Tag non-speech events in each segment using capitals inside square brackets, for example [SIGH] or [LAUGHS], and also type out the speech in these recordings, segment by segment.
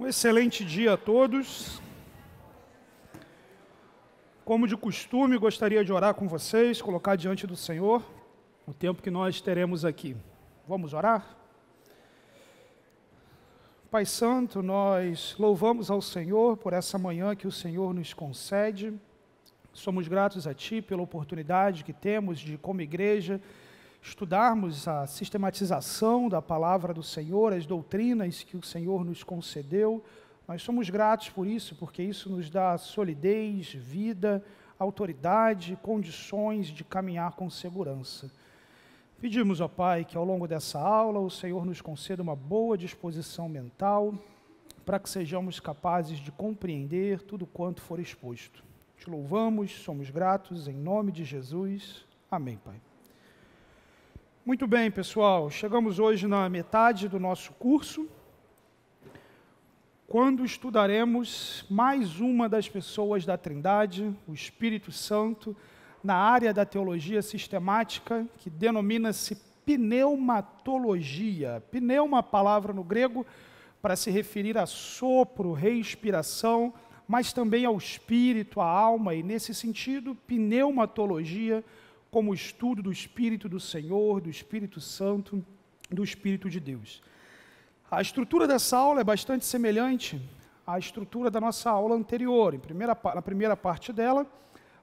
Um excelente dia a todos. Como de costume, gostaria de orar com vocês, colocar diante do Senhor o tempo que nós teremos aqui. Vamos orar? Pai Santo, nós louvamos ao Senhor por essa manhã que o Senhor nos concede. Somos gratos a Ti pela oportunidade que temos de, como igreja, estudarmos a sistematização da palavra do Senhor, as doutrinas que o Senhor nos concedeu. Nós somos gratos por isso, porque isso nos dá solidez, vida, autoridade, condições de caminhar com segurança. Pedimos, ó Pai, que ao longo dessa aula o Senhor nos conceda uma boa disposição mental para que sejamos capazes de compreender tudo quanto for exposto. Te louvamos, somos gratos, em nome de Jesus. Amém, Pai. Muito bem, pessoal, chegamos hoje na metade do nosso curso, quando estudaremos mais uma das pessoas da Trindade, o Espírito Santo, na área da teologia sistemática, que denomina-se pneumatologia. Pneuma, é palavra no grego, para se referir a sopro, respiração, mas também ao espírito, à alma, e nesse sentido, pneumatologia como o estudo do Espírito do Senhor, do Espírito Santo, do Espírito de Deus. A estrutura dessa aula é bastante semelhante à estrutura da nossa aula anterior. Primeira, na primeira parte dela,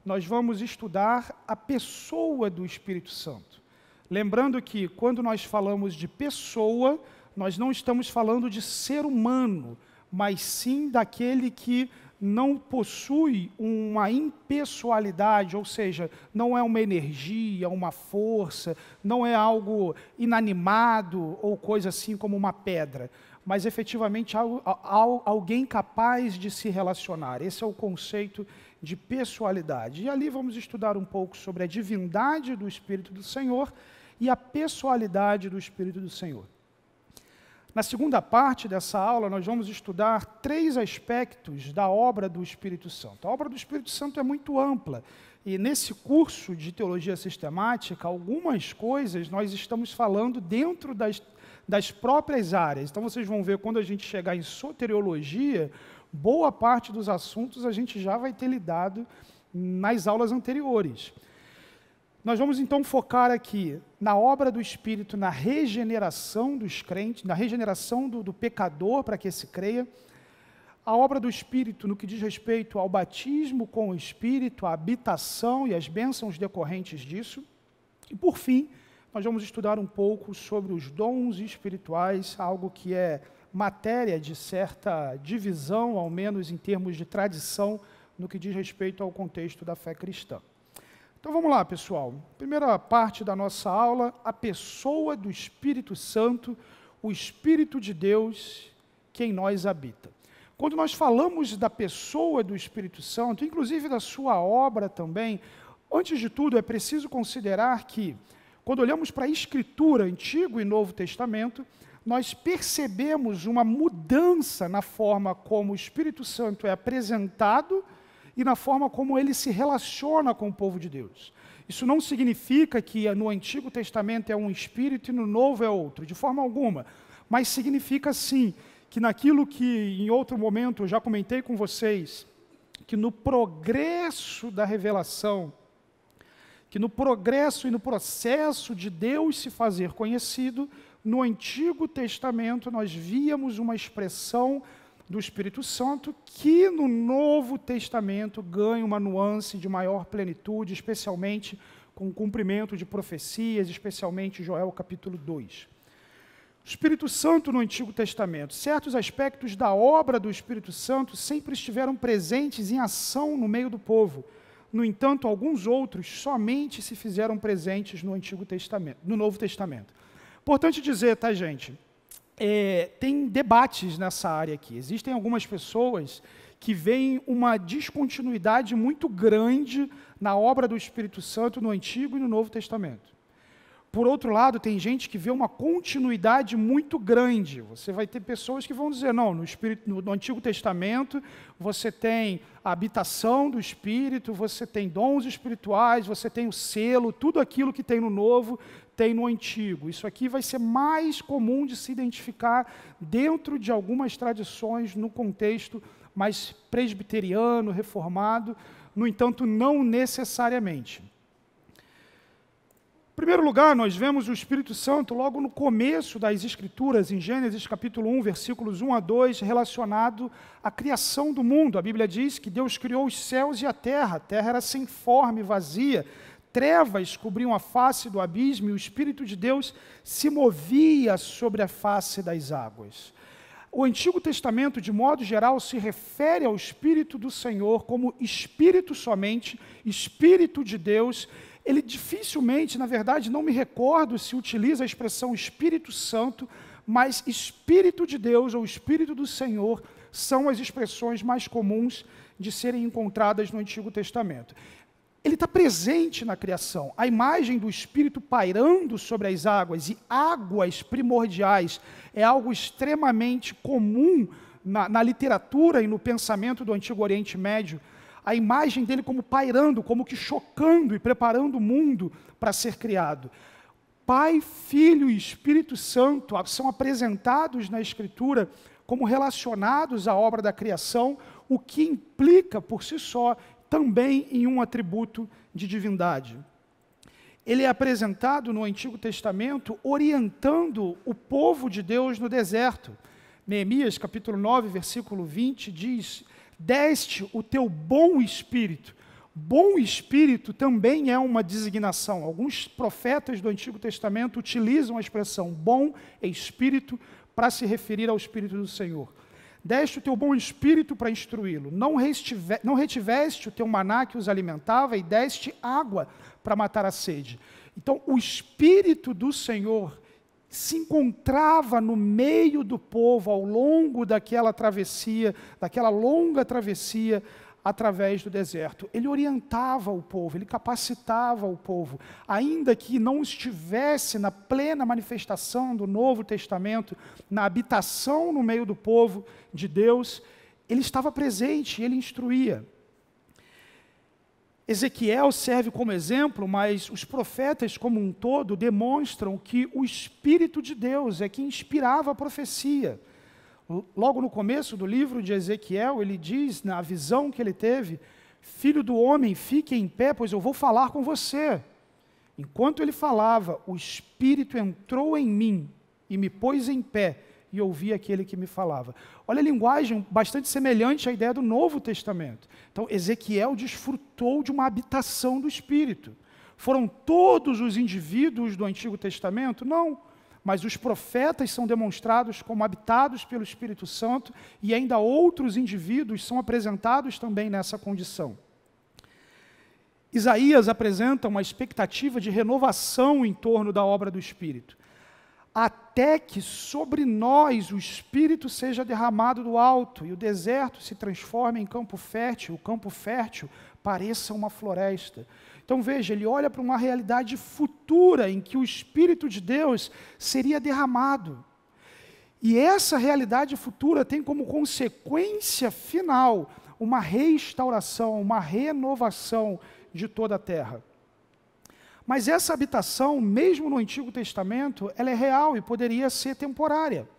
nós vamos estudar a pessoa do Espírito Santo. Lembrando que quando nós falamos de pessoa, nós não estamos falando de ser humano, mas sim daquele que não possui uma impessoalidade, ou seja, não é uma energia, uma força, não é algo inanimado ou coisa assim como uma pedra, mas efetivamente alguém capaz de se relacionar. Esse é o conceito de pessoalidade. E ali vamos estudar um pouco sobre a divindade do Espírito do Senhor e a pessoalidade do Espírito do Senhor. Na segunda parte dessa aula, nós vamos estudar três aspectos da obra do Espírito Santo. A obra do Espírito Santo é muito ampla. E nesse curso de teologia sistemática, algumas coisas nós estamos falando dentro das, das próprias áreas. Então vocês vão ver quando a gente chegar em soteriologia, boa parte dos assuntos a gente já vai ter lidado nas aulas anteriores. Nós vamos então focar aqui na obra do Espírito, na regeneração dos crentes, na regeneração do, do pecador para que se creia, a obra do Espírito no que diz respeito ao batismo com o Espírito, a habitação e as bênçãos decorrentes disso, e por fim, nós vamos estudar um pouco sobre os dons espirituais, algo que é matéria de certa divisão, ao menos em termos de tradição, no que diz respeito ao contexto da fé cristã. Então vamos lá, pessoal. Primeira parte da nossa aula, a pessoa do Espírito Santo, o Espírito de Deus que em nós habita. Quando nós falamos da pessoa do Espírito Santo, inclusive da sua obra também, antes de tudo é preciso considerar que, quando olhamos para a Escritura, Antigo e Novo Testamento, nós percebemos uma mudança na forma como o Espírito Santo é apresentado e na forma como ele se relaciona com o povo de Deus. Isso não significa que no Antigo Testamento é um espírito e no Novo é outro, de forma alguma. Mas significa sim que naquilo que em outro momento eu já comentei com vocês, que no progresso da revelação, que no progresso e no processo de Deus se fazer conhecido, no Antigo Testamento nós víamos uma expressão do Espírito Santo, que no Novo Testamento ganha uma nuance de maior plenitude, especialmente com o cumprimento de profecias, especialmente Joel capítulo 2. O Espírito Santo no Antigo Testamento, certos aspectos da obra do Espírito Santo sempre estiveram presentes em ação no meio do povo. No entanto, alguns outros somente se fizeram presentes no Antigo Testamento, no Novo Testamento. Importante dizer, tá, gente? é, tem debates nessa área aqui. Existem algumas pessoas que veem uma descontinuidade muito grande na obra do Espírito Santo no Antigo e no Novo Testamento. Por outro lado, tem gente que vê uma continuidade muito grande. Você vai ter pessoas que vão dizer: não, no, Espírito, no Antigo Testamento você tem a habitação do Espírito, você tem dons espirituais, você tem o selo, tudo aquilo que tem no Novo tem no antigo. Isso aqui vai ser mais comum de se identificar dentro de algumas tradições no contexto mais presbiteriano, reformado, no entanto, não necessariamente. Em primeiro lugar, nós vemos o Espírito Santo logo no começo das Escrituras, em Gênesis capítulo 1, versículos 1 a 2, relacionado à criação do mundo. A Bíblia diz que Deus criou os céus e a terra, a terra era sem forma e vazia, trevas cobriam a face do abismo e o Espírito de Deus se movia sobre a face das águas. O Antigo Testamento, de modo geral, se refere ao Espírito do Senhor como Espírito somente, Espírito de Deus. Ele dificilmente, na verdade, não me recordo se utiliza a expressão Espírito Santo, mas Espírito de Deus ou Espírito do Senhor são as expressões mais comuns de serem encontradas no Antigo Testamento ele está presente na criação. A imagem do Espírito pairando sobre as águas e águas primordiais é algo extremamente comum na, na literatura e no pensamento do Antigo Oriente Médio. A imagem dele como pairando, como que chocando e preparando o mundo para ser criado. Pai, Filho e Espírito Santo são apresentados na Escritura como relacionados à obra da criação, o que implica por si só também em um atributo de divindade. Ele é apresentado no Antigo Testamento orientando o povo de Deus no deserto. Neemias, capítulo 9, versículo 20, diz: Deste o teu bom espírito. Bom espírito também é uma designação. Alguns profetas do Antigo Testamento utilizam a expressão bom espírito para se referir ao Espírito do Senhor deste o teu bom espírito para instruí-lo, não, não retiveste o teu maná que os alimentava e deste água para matar a sede. Então, o espírito do Senhor se encontrava no meio do povo ao longo daquela travessia, daquela longa travessia através do deserto. Ele orientava o povo, ele capacitava o povo, ainda que não estivesse na plena manifestação do Novo Testamento, na habitação no meio do povo de Deus, ele estava presente, ele instruía. Ezequiel serve como exemplo, mas os profetas como um todo demonstram que o Espírito de Deus é que inspirava a profecia. Logo no começo do livro de Ezequiel, ele diz, na visão que ele teve: Filho do homem, fique em pé, pois eu vou falar com você. Enquanto ele falava, o Espírito entrou em mim e me pôs em pé e ouvi aquele que me falava. Olha a linguagem bastante semelhante à ideia do Novo Testamento. Então, Ezequiel desfrutou de uma habitação do Espírito. Foram todos os indivíduos do Antigo Testamento? Não mas os profetas são demonstrados como habitados pelo Espírito Santo e ainda outros indivíduos são apresentados também nessa condição. Isaías apresenta uma expectativa de renovação em torno da obra do Espírito. Até que sobre nós o Espírito seja derramado do alto e o deserto se transforme em campo fértil, o campo fértil pareça uma floresta. Então veja, ele olha para uma realidade futura em que o Espírito de Deus seria derramado. E essa realidade futura tem como consequência final uma restauração, uma renovação de toda a terra. Mas essa habitação, mesmo no Antigo Testamento, ela é real e poderia ser temporária.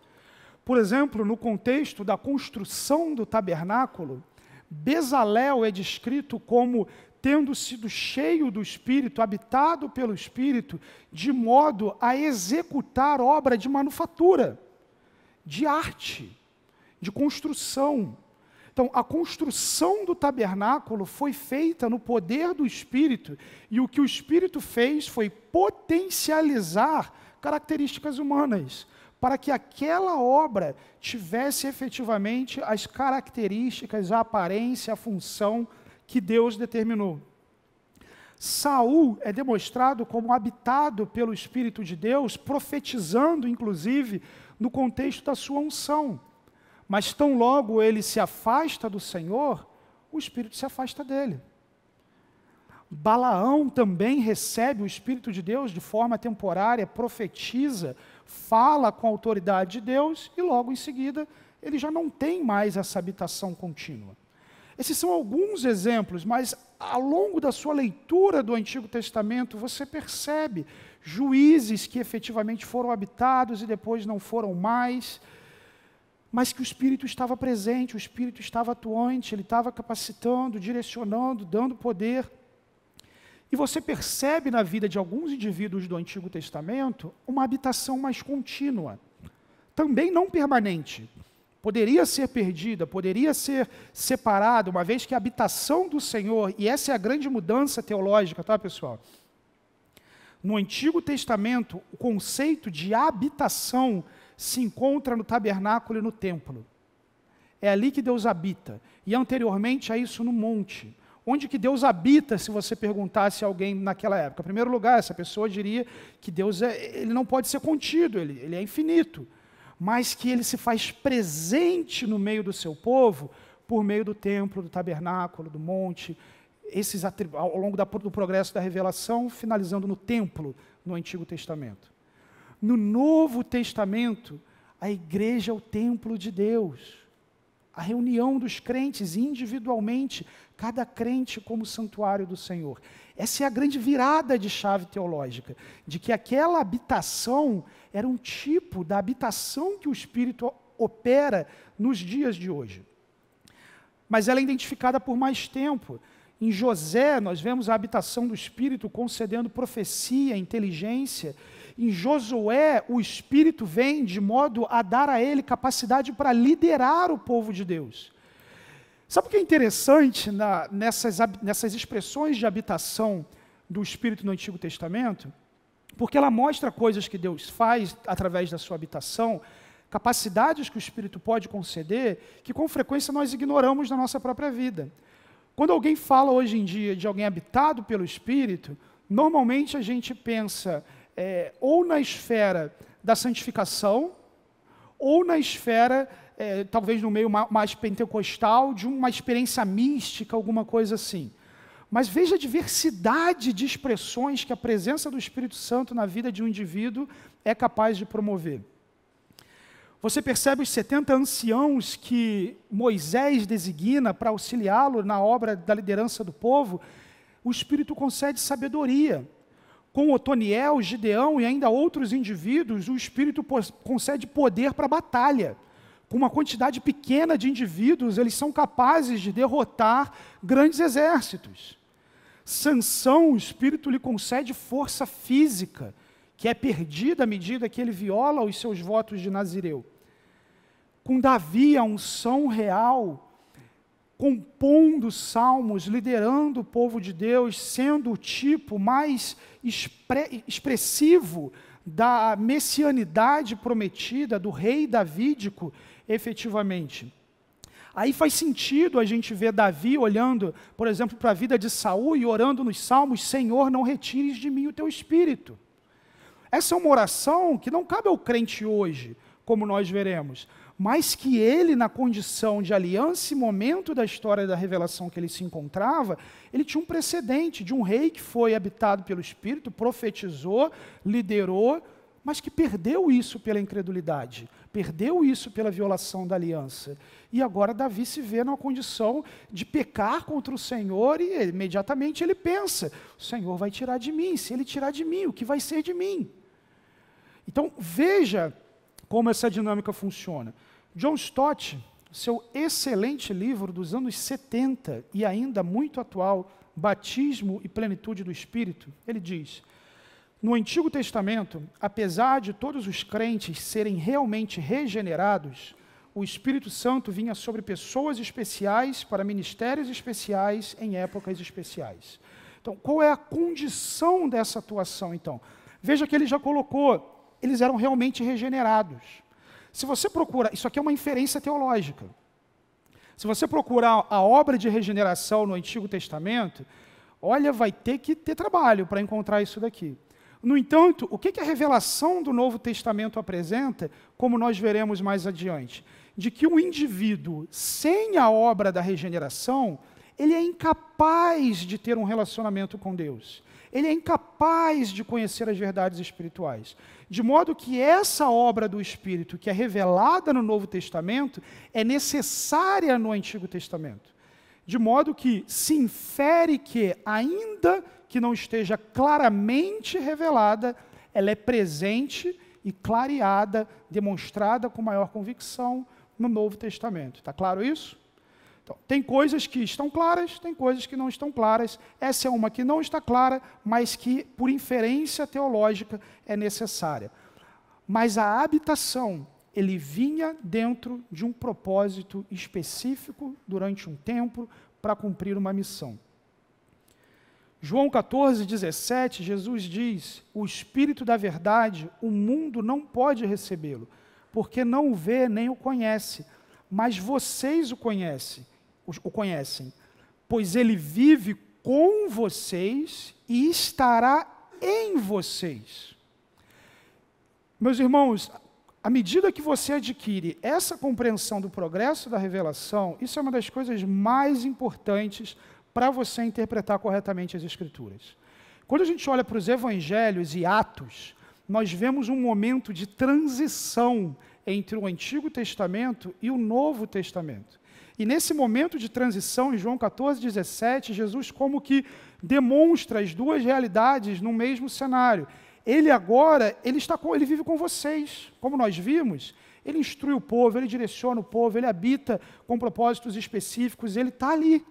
Por exemplo, no contexto da construção do tabernáculo, Bezalel é descrito como tendo sido cheio do Espírito, habitado pelo Espírito, de modo a executar obra de manufatura, de arte, de construção. Então, a construção do tabernáculo foi feita no poder do Espírito, e o que o Espírito fez foi potencializar características humanas, para que aquela obra tivesse efetivamente as características, a aparência, a função que Deus determinou. Saul é demonstrado como habitado pelo Espírito de Deus, profetizando, inclusive, no contexto da sua unção. Mas tão logo ele se afasta do Senhor, o Espírito se afasta dele. Balaão também recebe o Espírito de Deus de forma temporária, profetiza, fala com a autoridade de Deus e logo em seguida ele já não tem mais essa habitação contínua. Esses são alguns exemplos, mas ao longo da sua leitura do Antigo Testamento, você percebe juízes que efetivamente foram habitados e depois não foram mais, mas que o Espírito estava presente, o Espírito estava atuante, ele estava capacitando, direcionando, dando poder. E você percebe na vida de alguns indivíduos do Antigo Testamento uma habitação mais contínua, também não permanente poderia ser perdida, poderia ser separada, uma vez que a habitação do Senhor, e essa é a grande mudança teológica, tá, pessoal? No Antigo Testamento, o conceito de habitação se encontra no tabernáculo e no templo. É ali que Deus habita. E anteriormente a isso no monte. Onde que Deus habita, se você perguntasse a alguém naquela época? Em primeiro lugar, essa pessoa diria que Deus é, ele não pode ser contido, ele, ele é infinito mas que ele se faz presente no meio do seu povo por meio do templo, do tabernáculo, do monte, esses ao longo da, do progresso da revelação, finalizando no templo no Antigo Testamento. No Novo Testamento, a igreja é o templo de Deus. A reunião dos crentes individualmente cada crente como santuário do Senhor. Essa é a grande virada de chave teológica, de que aquela habitação era um tipo da habitação que o Espírito opera nos dias de hoje. Mas ela é identificada por mais tempo. Em José, nós vemos a habitação do Espírito concedendo profecia, inteligência. Em Josué, o Espírito vem de modo a dar a ele capacidade para liderar o povo de Deus. Sabe o que é interessante na, nessas, nessas expressões de habitação do Espírito no Antigo Testamento? Porque ela mostra coisas que Deus faz através da sua habitação, capacidades que o Espírito pode conceder, que com frequência nós ignoramos na nossa própria vida. Quando alguém fala hoje em dia de alguém habitado pelo Espírito, normalmente a gente pensa é, ou na esfera da santificação, ou na esfera é, talvez no meio mais pentecostal, de uma experiência mística, alguma coisa assim. Mas veja a diversidade de expressões que a presença do Espírito Santo na vida de um indivíduo é capaz de promover. Você percebe os 70 anciãos que Moisés designa para auxiliá-lo na obra da liderança do povo? O Espírito concede sabedoria. Com Otoniel, Gideão e ainda outros indivíduos, o Espírito concede poder para a batalha com uma quantidade pequena de indivíduos, eles são capazes de derrotar grandes exércitos. Sansão, o Espírito lhe concede força física, que é perdida à medida que ele viola os seus votos de Nazireu. Com Davi, a unção real compondo salmos, liderando o povo de Deus, sendo o tipo mais expre expressivo da messianidade prometida do rei davídico, efetivamente. Aí faz sentido a gente ver Davi olhando, por exemplo, para a vida de Saul e orando nos salmos: Senhor, não retires de mim o teu espírito. Essa é uma oração que não cabe ao crente hoje, como nós veremos, mas que ele, na condição de aliança e momento da história da revelação que ele se encontrava, ele tinha um precedente de um rei que foi habitado pelo Espírito, profetizou, liderou, mas que perdeu isso pela incredulidade, perdeu isso pela violação da aliança. E agora Davi se vê na condição de pecar contra o Senhor e imediatamente ele pensa: o Senhor vai tirar de mim, se ele tirar de mim, o que vai ser de mim? Então veja como essa dinâmica funciona. John Stott, seu excelente livro dos anos 70 e ainda muito atual, Batismo e Plenitude do Espírito, ele diz. No Antigo Testamento, apesar de todos os crentes serem realmente regenerados, o Espírito Santo vinha sobre pessoas especiais para ministérios especiais em épocas especiais. Então, qual é a condição dessa atuação, então? Veja que ele já colocou, eles eram realmente regenerados. Se você procura, isso aqui é uma inferência teológica. Se você procurar a obra de regeneração no Antigo Testamento, olha, vai ter que ter trabalho para encontrar isso daqui. No entanto, o que, a revelação do Novo Testamento apresenta, como nós veremos mais adiante? De que o indivíduo, sem a obra da regeneração, ele é incapaz de ter um relacionamento com Deus. Ele é incapaz de conhecer as verdades espirituais. De modo que essa obra do Espírito, que é revelada no Novo Testamento, é necessária no Antigo Testamento. De modo que se infere que, ainda que não esteja claramente revelada, ela é presente e clareada, demonstrada com maior convicção no Novo Testamento. Está claro isso? Então, tem coisas que estão claras, tem coisas que não estão claras. Essa é uma que não está clara, mas que, por inferência teológica, é necessária. Mas a habitação, ele vinha dentro de um propósito específico durante um tempo para cumprir uma missão. João 14, 17, Jesus diz: O Espírito da Verdade, o mundo não pode recebê-lo, porque não o vê nem o conhece, mas vocês o conhecem, o conhecem, pois ele vive com vocês e estará em vocês. Meus irmãos, à medida que você adquire essa compreensão do progresso da revelação, isso é uma das coisas mais importantes para você interpretar corretamente as Escrituras. Quando a gente olha para os Evangelhos e Atos, nós vemos um momento de transição entre o Antigo Testamento e o Novo Testamento. E nesse momento de transição, em João 14, 17, Jesus como que demonstra as duas realidades no mesmo cenário. Ele agora, ele, está com, ele vive com vocês, como nós vimos. Ele instrui o povo, ele direciona o povo, ele habita com propósitos específicos, ele está ali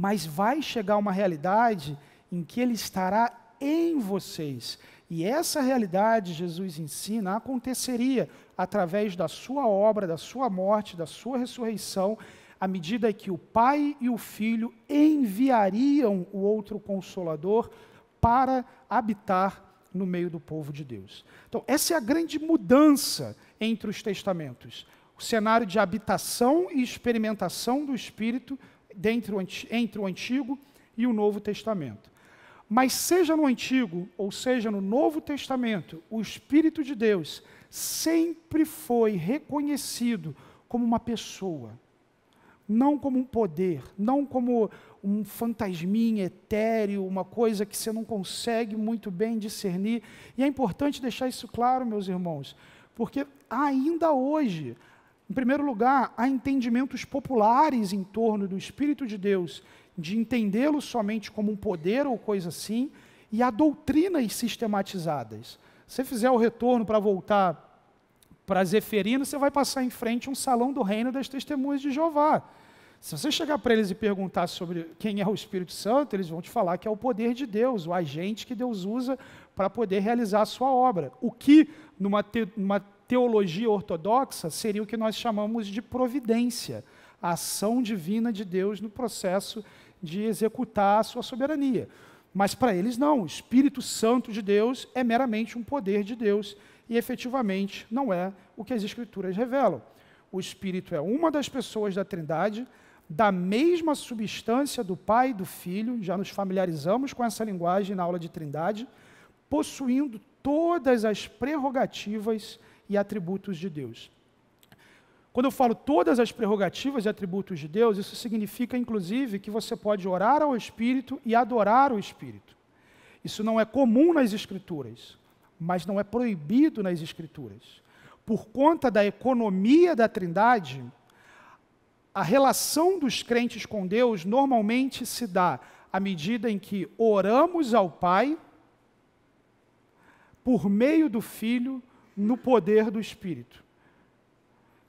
mas vai chegar uma realidade em que ele estará em vocês. E essa realidade, Jesus ensina, aconteceria através da sua obra, da sua morte, da sua ressurreição, à medida que o Pai e o Filho enviariam o outro consolador para habitar no meio do povo de Deus. Então, essa é a grande mudança entre os testamentos. O cenário de habitação e experimentação do Espírito dentro, entre o Antigo e o Novo Testamento. Mas seja no Antigo ou seja no Novo Testamento, o Espírito de Deus sempre foi reconhecido como uma pessoa, não como um poder, não como um fantasminha etéreo, uma coisa que você não consegue muito bem discernir. E é importante deixar isso claro, meus irmãos, porque ainda hoje em primeiro lugar, há entendimentos populares em torno do Espírito de Deus, de entendê-lo somente como um poder ou coisa assim, e há doutrinas sistematizadas. Se fizer o retorno para voltar para Zeferino, você vai passar em frente um salão do reino das testemunhas de Jeová. Se você chegar para eles e perguntar sobre quem é o Espírito Santo, eles vão te falar que é o poder de Deus, o agente que Deus usa para poder realizar a sua obra. O que, numa, te, numa teologia ortodoxa seria o que nós chamamos de providência, a ação divina de Deus no processo de executar a sua soberania. Mas para eles não, o Espírito Santo de Deus é meramente um poder de Deus e efetivamente não é o que as Escrituras revelam. O Espírito é uma das pessoas da Trindade, da mesma substância do Pai e do Filho, já nos familiarizamos com essa linguagem na aula de Trindade, possuindo todas as prerrogativas e atributos de Deus. Quando eu falo todas as prerrogativas e atributos de Deus, isso significa, inclusive, que você pode orar ao Espírito e adorar o Espírito. Isso não é comum nas Escrituras, mas não é proibido nas Escrituras. Por conta da economia da Trindade, a relação dos crentes com Deus normalmente se dá à medida em que oramos ao Pai por meio do Filho no poder do Espírito.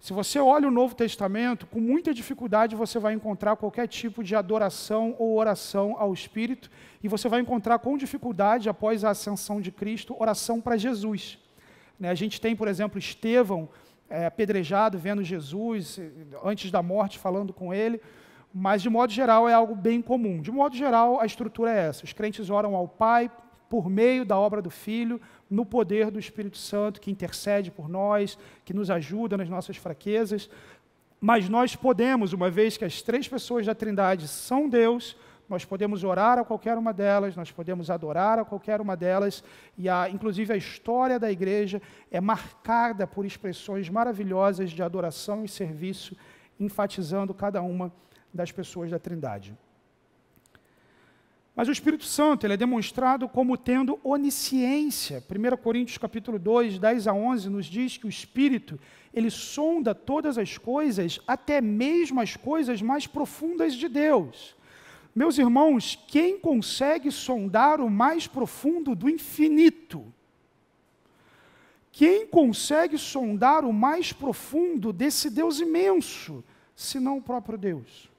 Se você olha o Novo Testamento, com muita dificuldade você vai encontrar qualquer tipo de adoração ou oração ao Espírito, e você vai encontrar com dificuldade, após a ascensão de Cristo, oração para Jesus. Né? A gente tem, por exemplo, Estevão é, apedrejado, vendo Jesus, eh, antes da morte, falando com ele, mas de modo geral é algo bem comum. De modo geral, a estrutura é essa: os crentes oram ao Pai por meio da obra do Filho, no poder do Espírito Santo que intercede por nós, que nos ajuda nas nossas fraquezas. Mas nós podemos, uma vez que as três pessoas da Trindade são Deus, nós podemos orar a qualquer uma delas, nós podemos adorar a qualquer uma delas, e a, inclusive a história da igreja é marcada por expressões maravilhosas de adoração e serviço, enfatizando cada uma das pessoas da Trindade. Mas o Espírito Santo, ele é demonstrado como tendo onisciência. 1 Coríntios capítulo 2, 10 a 11 nos diz que o Espírito, ele sonda todas as coisas, até mesmo as coisas mais profundas de Deus. Meus irmãos, quem consegue sondar o mais profundo do infinito? Quem consegue sondar o mais profundo desse Deus imenso, senão o próprio Deus?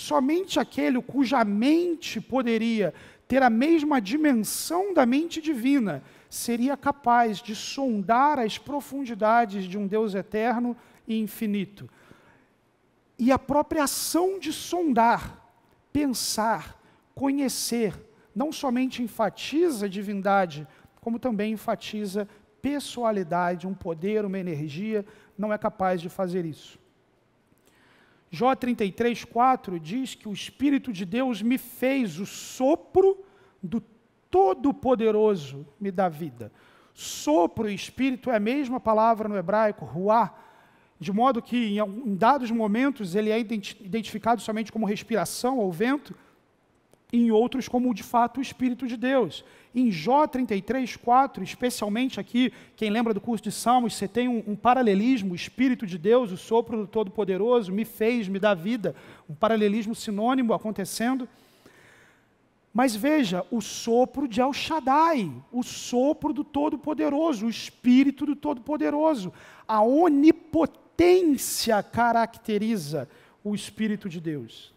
somente aquele cuja mente poderia ter a mesma dimensão da mente divina seria capaz de sondar as profundidades de um Deus eterno e infinito. E a própria ação de sondar, pensar, conhecer, não somente enfatiza a divindade, como também enfatiza pessoalidade, um poder, uma energia, não é capaz de fazer isso. Jó 33, 4 diz que o Espírito de Deus me fez o sopro do Todo-Poderoso, me dá vida. Sopro e Espírito é a mesma palavra no hebraico, ruá, de modo que em dados momentos ele é identificado somente como respiração ou vento, em outros como de fato o Espírito de Deus. Em Jó 33, 4, especialmente aqui, quem lembra do curso de Salmos, você tem um, um paralelismo, o Espírito de Deus, o sopro do Todo-Poderoso, me fez, me dá vida, um paralelismo sinônimo acontecendo. Mas veja, o sopro de El Shaddai, o sopro do Todo-Poderoso, o Espírito do Todo-Poderoso, a onipotência caracteriza o Espírito de Deus.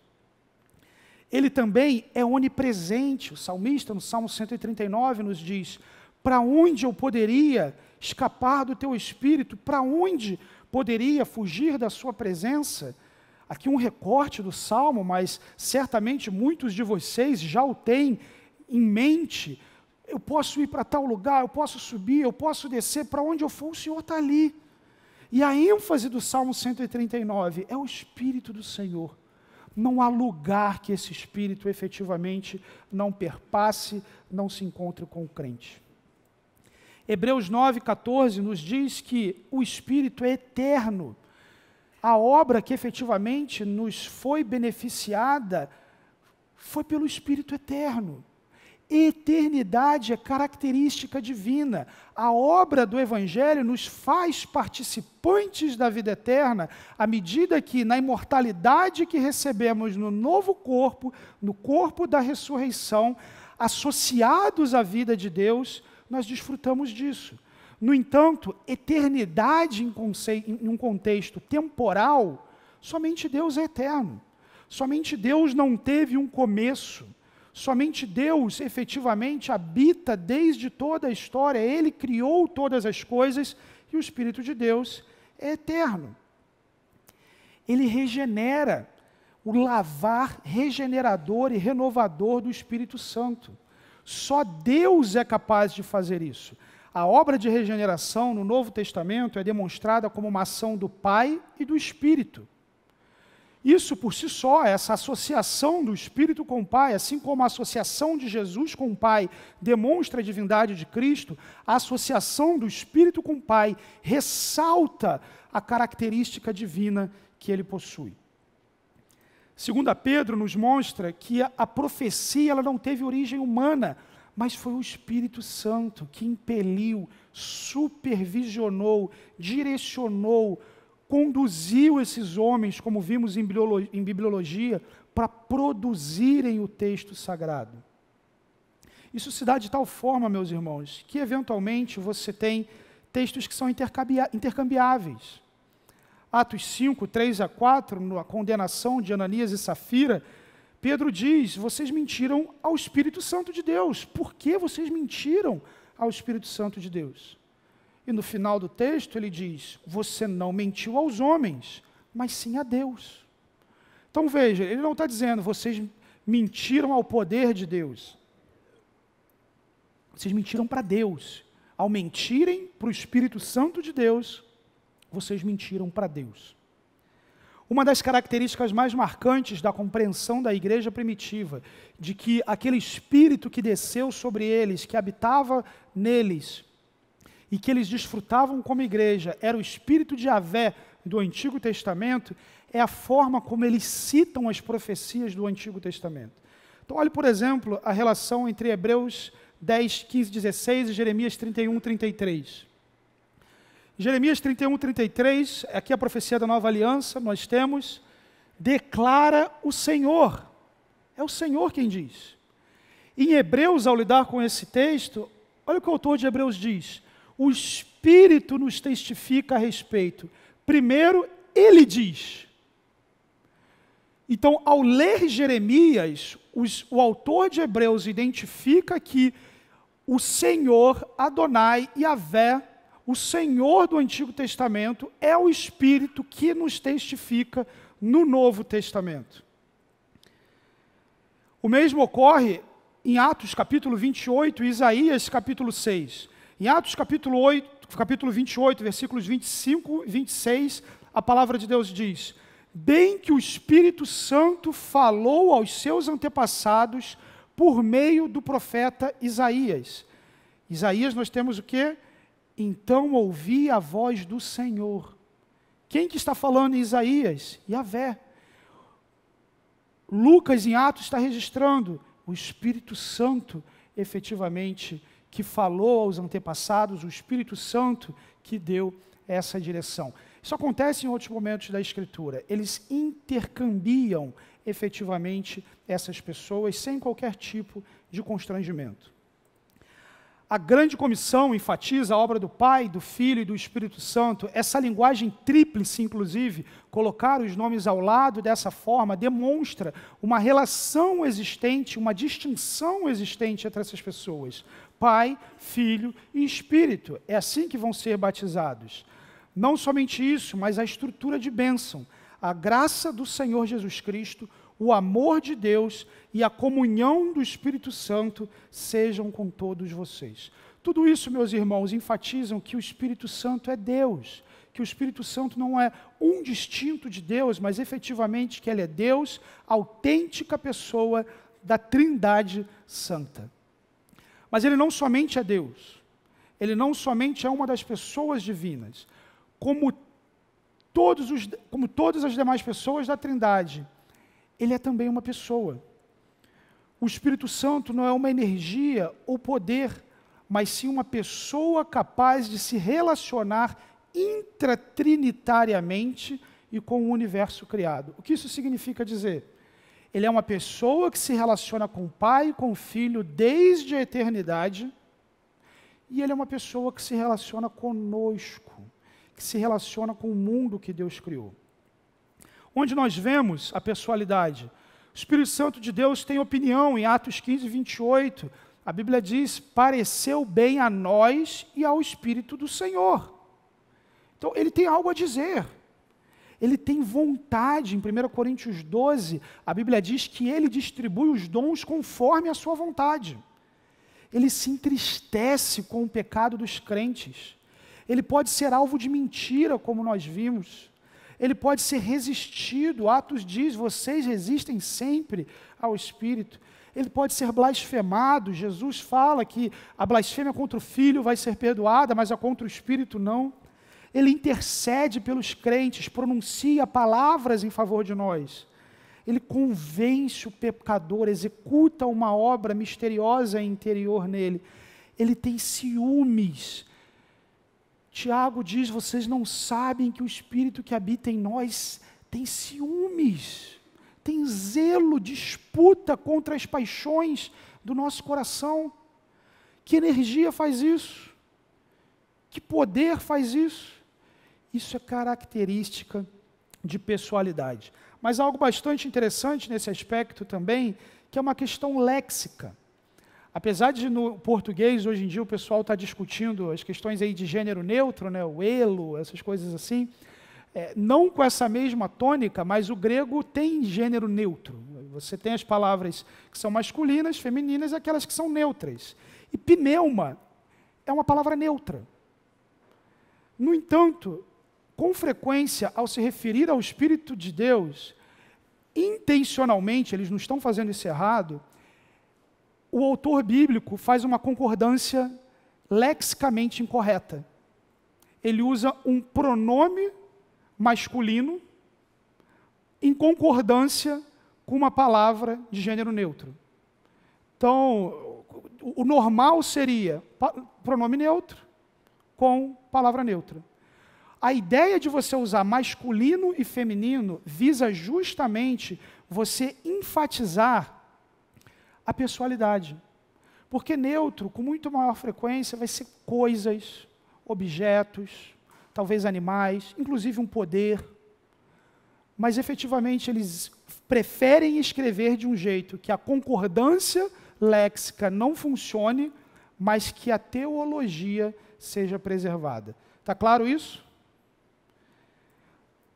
Ele também é onipresente. O salmista, no Salmo 139, nos diz: Para onde eu poderia escapar do teu espírito? Para onde poderia fugir da sua presença? Aqui um recorte do salmo, mas certamente muitos de vocês já o têm em mente. Eu posso ir para tal lugar, eu posso subir, eu posso descer, para onde eu for, o Senhor está ali. E a ênfase do Salmo 139 é o Espírito do Senhor. Não há lugar que esse espírito efetivamente não perpasse, não se encontre com o crente. Hebreus 9,14 nos diz que o espírito é eterno. A obra que efetivamente nos foi beneficiada foi pelo espírito eterno eternidade é característica divina. A obra do Evangelho nos faz participantes da vida eterna à medida que, na imortalidade que recebemos no novo corpo, no corpo da ressurreição, associados à vida de Deus, nós desfrutamos disso. No entanto, eternidade em, um contexto temporal, somente Deus é eterno. Somente Deus não teve um começo. Somente Deus efetivamente habita desde toda a história, Ele criou todas as coisas e o Espírito de Deus é eterno. Ele regenera, o lavar regenerador e renovador do Espírito Santo. Só Deus é capaz de fazer isso. A obra de regeneração no Novo Testamento é demonstrada como uma ação do Pai e do Espírito. Isso por si só, essa associação do Espírito com o Pai, assim como a associação de Jesus com o Pai demonstra a divindade de Cristo, a associação do Espírito com o Pai ressalta a característica divina que ele possui. Segunda Pedro nos mostra que a profecia ela não teve origem humana, mas foi o Espírito Santo que impeliu, supervisionou, direcionou, conduziu esses homens, como vimos em bibliologia, para produzirem o texto sagrado. Isso se dá de tal forma, meus irmãos, que eventualmente você tem textos que são intercambiáveis. Atos 5, 3 a 4, na condenação de Ananias e Safira, Pedro diz: Vocês mentiram ao Espírito Santo de Deus. Por que vocês mentiram ao Espírito Santo de Deus? E no final do texto ele diz: Você não mentiu aos homens, mas sim a Deus. Então veja, ele não está dizendo, vocês mentiram ao poder de Deus. Vocês mentiram para Deus. Ao mentirem para o Espírito Santo de Deus, vocês mentiram para Deus. Uma das características mais marcantes da compreensão da igreja primitiva, de que aquele espírito que desceu sobre eles, que habitava neles, e que eles desfrutavam como igreja era o espírito de Avé do Antigo Testamento, é a forma como eles citam as profecias do Antigo Testamento. Então, olhe, por exemplo, a relação entre Hebreus 10, 15, 16 e Jeremias 31, 33. Jeremias 31, 33, aqui a profecia da nova aliança, nós temos, declara o Senhor. É o Senhor quem diz. Em Hebreus, ao lidar com esse texto, olha o que o autor de Hebreus diz o Espírito nos testifica a respeito. Primeiro, ele diz. Então, ao ler Jeremias, os, o autor de Hebreus identifica que o Senhor, Adonai e Avé, o Senhor do Antigo Testamento, é o Espírito que nos testifica no Novo Testamento. O mesmo ocorre em Atos capítulo 28 e Isaías capítulo 6. Em Atos capítulo, 8, capítulo 28, versículos 25 e 26, a palavra de Deus diz: Bem que o Espírito Santo falou aos seus antepassados por meio do profeta Isaías. Isaías, nós temos o que? Então ouvi a voz do Senhor. Quem que está falando em Isaías? Yahvé. Lucas em Atos está registrando o Espírito Santo efetivamente que falou aos antepassados, o Espírito Santo que deu essa direção. Isso acontece em outros momentos da Escritura. Eles intercambiam efetivamente essas pessoas sem qualquer tipo de constrangimento. A grande comissão enfatiza a obra do Pai, do Filho e do Espírito Santo. Essa linguagem tríplice, inclusive, colocar os nomes ao lado dessa forma, demonstra uma relação existente, uma distinção existente entre essas pessoas. Pai, Filho e Espírito. É assim que vão ser batizados. Não somente isso, mas a estrutura de bênção, a graça do Senhor Jesus Cristo, o amor de Deus e a comunhão do Espírito Santo sejam com todos vocês. Tudo isso, meus irmãos, enfatizam que o Espírito Santo é Deus, que o Espírito Santo não é um distinto de Deus, mas efetivamente que ele é Deus, autêntica pessoa da Trindade Santa. Mas ele não somente é Deus, ele não somente é uma das pessoas divinas, como, todos os, como todas as demais pessoas da Trindade, ele é também uma pessoa. O Espírito Santo não é uma energia ou poder, mas sim uma pessoa capaz de se relacionar intratrinitariamente e com o universo criado. O que isso significa dizer? Ele é uma pessoa que se relaciona com o Pai e com o Filho desde a eternidade. E ele é uma pessoa que se relaciona conosco, que se relaciona com o mundo que Deus criou. Onde nós vemos a pessoalidade? O Espírito Santo de Deus tem opinião em Atos 15, 28. A Bíblia diz: pareceu bem a nós e ao Espírito do Senhor. Então, ele tem algo a dizer ele tem vontade. Em 1 Coríntios 12, a Bíblia diz que ele distribui os dons conforme a sua vontade. Ele se entristece com o pecado dos crentes. Ele pode ser alvo de mentira, como nós vimos. Ele pode ser resistido. Atos diz: vocês resistem sempre ao Espírito ele pode ser blasfemado. Jesus fala que a blasfêmia contra o filho vai ser perdoada, mas a contra o espírito não. Ele intercede pelos crentes, pronuncia palavras em favor de nós. Ele convence o pecador, executa uma obra misteriosa interior nele. Ele tem ciúmes. Tiago diz: vocês não sabem que o espírito que habita em nós tem ciúmes, tem zelo, disputa contra as paixões do nosso coração. Que energia faz isso? Que poder faz isso? Isso é característica de pessoalidade. Mas algo bastante interessante nesse aspecto também, que é uma questão léxica. Apesar de no português, hoje em dia, o pessoal está discutindo as questões aí de gênero neutro, né, o elo, essas coisas assim, é, não com essa mesma tônica, mas o grego tem gênero neutro. Você tem as palavras que são masculinas, femininas e aquelas que são neutras. E pneuma é uma palavra neutra. No entanto, com frequência, ao se referir ao Espírito de Deus, intencionalmente, eles não estão fazendo isso errado, o autor bíblico faz uma concordância lexicamente incorreta. Ele usa um pronome masculino em concordância com uma palavra de gênero neutro. Então, o normal seria pronome neutro com palavra neutra. A ideia de você usar masculino e feminino visa justamente você enfatizar a pessoalidade. Porque neutro, com muito maior frequência, vai ser coisas, objetos, talvez animais, inclusive um poder. Mas efetivamente eles preferem escrever de um jeito que a concordância léxica não funcione, mas que a teologia seja preservada. Está claro isso?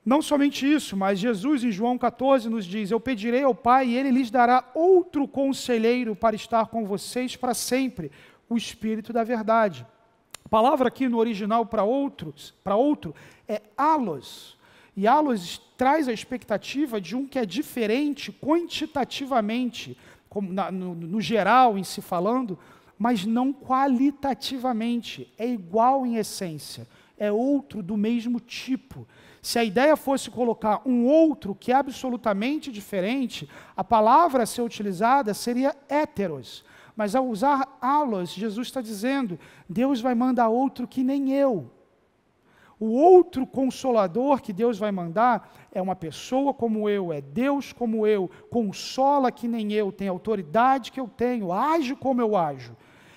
Não somente isso, mas Jesus em João 14 nos diz: Eu pedirei ao Pai e ele lhes dará outro conselheiro para estar com vocês para sempre, o Espírito da Verdade. A palavra aqui no original para outros, para outro, é alos. E alos traz a expectativa de um que é diferente quantitativamente, na, no, no geral em si falando, mas não qualitativamente. É igual em essência, é outro do mesmo tipo. Se a ideia fosse colocar um outro que é absolutamente diferente, a palavra a ser utilizada seria héteros. Mas ao usar halos, Jesus está dizendo: Deus vai mandar outro que nem eu. O outro consolador que Deus vai mandar é uma pessoa como eu, é Deus como eu, consola que nem eu, tem autoridade que eu tenho, age como eu ajo.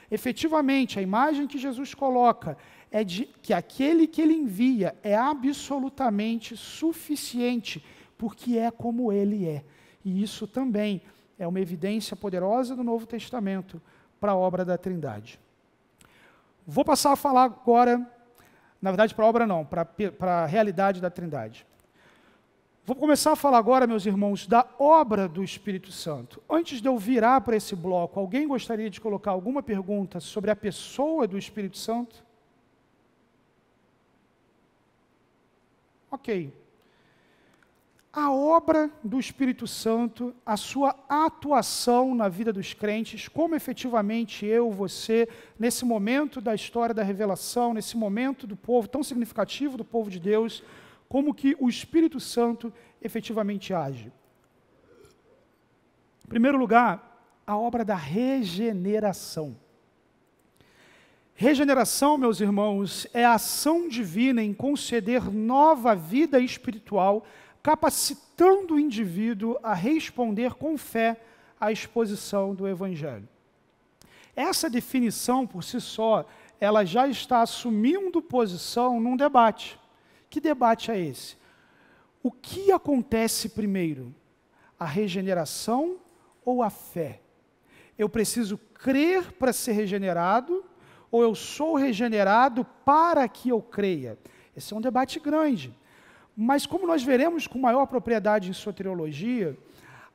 Efetivamente, a imagem que Jesus coloca é de que aquele que ele envia é absolutamente suficiente, porque é como ele é. E isso também é uma evidência poderosa do Novo Testamento para a obra da Trindade. Vou passar a falar agora, na verdade, para a obra não, para, a realidade da Trindade. Vou começar a falar agora, meus irmãos, da obra do Espírito Santo. Antes de eu virar para esse bloco, alguém gostaria de colocar alguma pergunta sobre a pessoa do Espírito Santo? Ok. A obra do Espírito Santo, a sua atuação na vida dos crentes, como efetivamente eu, você, nesse momento da história da revelação, nesse momento do povo tão significativo do povo de Deus, como que o Espírito Santo efetivamente age. Em primeiro lugar, a obra da regeneração. Regeneração, meus irmãos, é a ação divina em conceder nova vida espiritual, capacitando o indivíduo a responder com fé à exposição do Evangelho. Essa definição, por si só, ela já está assumindo posição num debate. Que debate é esse? O que acontece primeiro? A regeneração ou a fé? Eu preciso crer para ser regenerado ou eu sou regenerado para que eu creia? Esse é um debate grande. Mas, como nós veremos com maior propriedade em soteriologia,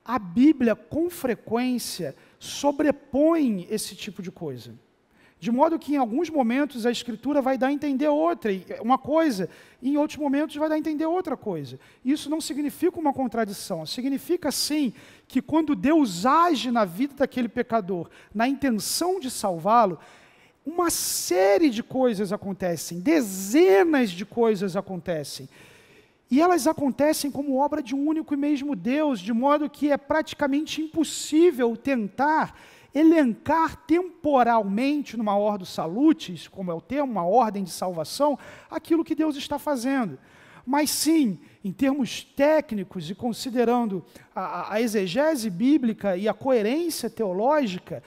a Bíblia, com frequência, sobrepõe esse tipo de coisa. De modo que, em alguns momentos, a Escritura vai dar a entender outra, é, uma coisa, e em outros momentos vai dar a entender outra coisa. Isso não significa uma contradição. Significa, sim, que quando Deus age na vida daquele pecador, na intenção de salvá-lo, uma série de coisas acontecem, dezenas de coisas acontecem. E elas acontecem como obra de um único e mesmo Deus, de modo que é praticamente impossível tentar elencar temporalmente, numa ordem salutis, como é o termo, uma ordem de salvação, aquilo que Deus está fazendo. Mas sim, em termos técnicos e considerando a, a exegese bíblica e a coerência teológica,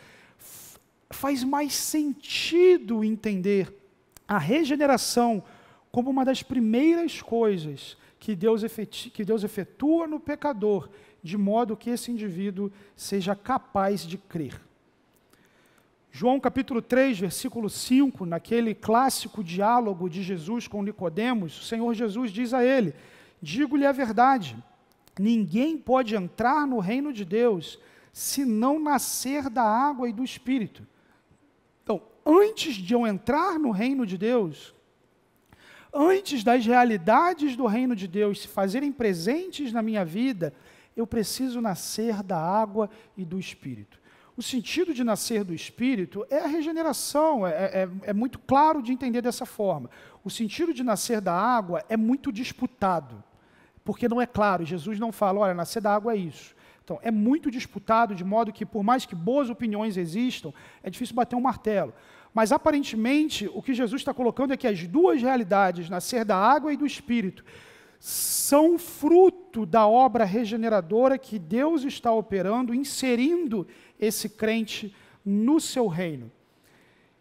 faz mais sentido entender a regeneração como uma das primeiras coisas que Deus, efetua, que Deus efetua no pecador, de modo que esse indivíduo seja capaz de crer. João capítulo 3, versículo 5, naquele clássico diálogo de Jesus com Nicodemos, o Senhor Jesus diz a ele: Digo-lhe a verdade, ninguém pode entrar no reino de Deus se não nascer da água e do espírito antes de eu entrar no reino de Deus, antes das realidades do reino de Deus se fazerem presentes na minha vida, eu preciso nascer da água e do espírito. O sentido de nascer do espírito é a regeneração, é, é, é, é muito claro de entender dessa forma. O sentido de nascer da água é muito disputado, porque não é claro. Jesus não fala, olha, nascer da água é isso. Então, é muito disputado, de modo que, por mais que boas opiniões existam, é difícil bater um martelo. Mas aparentemente, o que Jesus está colocando é que as duas realidades, nascer da água e do espírito, são fruto da obra regeneradora que Deus está operando, inserindo esse crente no seu reino.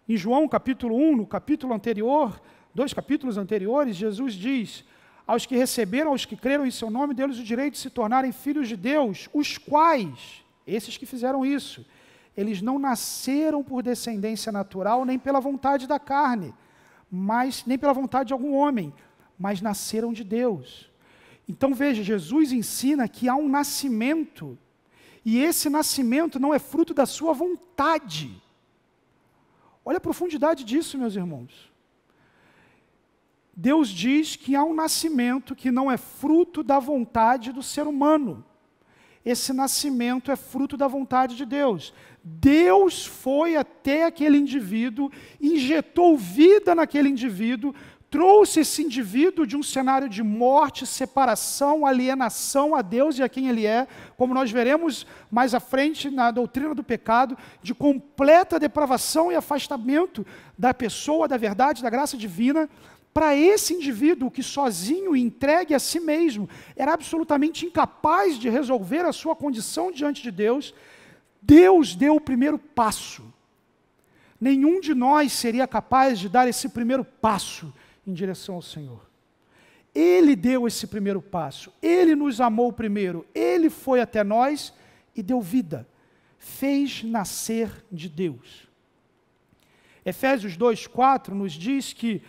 Em João capítulo 1, no capítulo anterior, dois capítulos anteriores, Jesus diz: Aos que receberam, aos que creram em seu nome, deu-lhes o direito de se tornarem filhos de Deus, os quais, esses que fizeram isso, eles não nasceram por descendência natural, nem pela vontade da carne, mas nem pela vontade de algum homem, mas nasceram de Deus. Então veja, Jesus ensina que há um nascimento, e esse nascimento não é fruto da sua vontade. Olha a profundidade disso, meus irmãos. Deus diz que há um nascimento que não é fruto da vontade do ser humano. Esse nascimento é fruto da vontade de Deus. Deus foi até aquele indivíduo, injetou vida naquele indivíduo, trouxe esse indivíduo de um cenário de morte, separação, alienação a Deus e a quem ele é, como nós veremos mais à frente na doutrina do pecado, de completa depravação e afastamento da pessoa, da verdade, da graça divina, para esse indivíduo que sozinho entregue a si mesmo era absolutamente incapaz de resolver a sua condição diante de Deus, Deus deu o primeiro passo. Nenhum de nós seria capaz de dar esse primeiro passo em direção ao Senhor. Ele deu esse primeiro passo, ele nos amou primeiro, ele foi até nós e deu vida, fez nascer de Deus. Efésios 2,4 nos diz que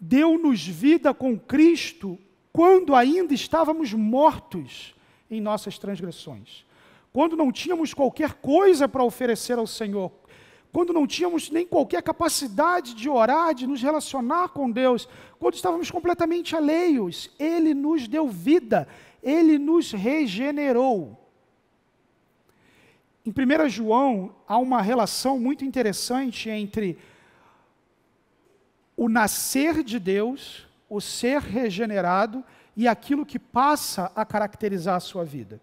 deu-nos vida com Cristo quando ainda estávamos mortos em nossas transgressões quando não tínhamos qualquer coisa para oferecer ao Senhor, quando não tínhamos nem qualquer capacidade de orar, de nos relacionar com Deus, quando estávamos completamente alheios, Ele nos deu vida, Ele nos regenerou. Em 1 João, há uma relação muito interessante entre o nascer de Deus, o ser regenerado e aquilo que passa a caracterizar a sua vida.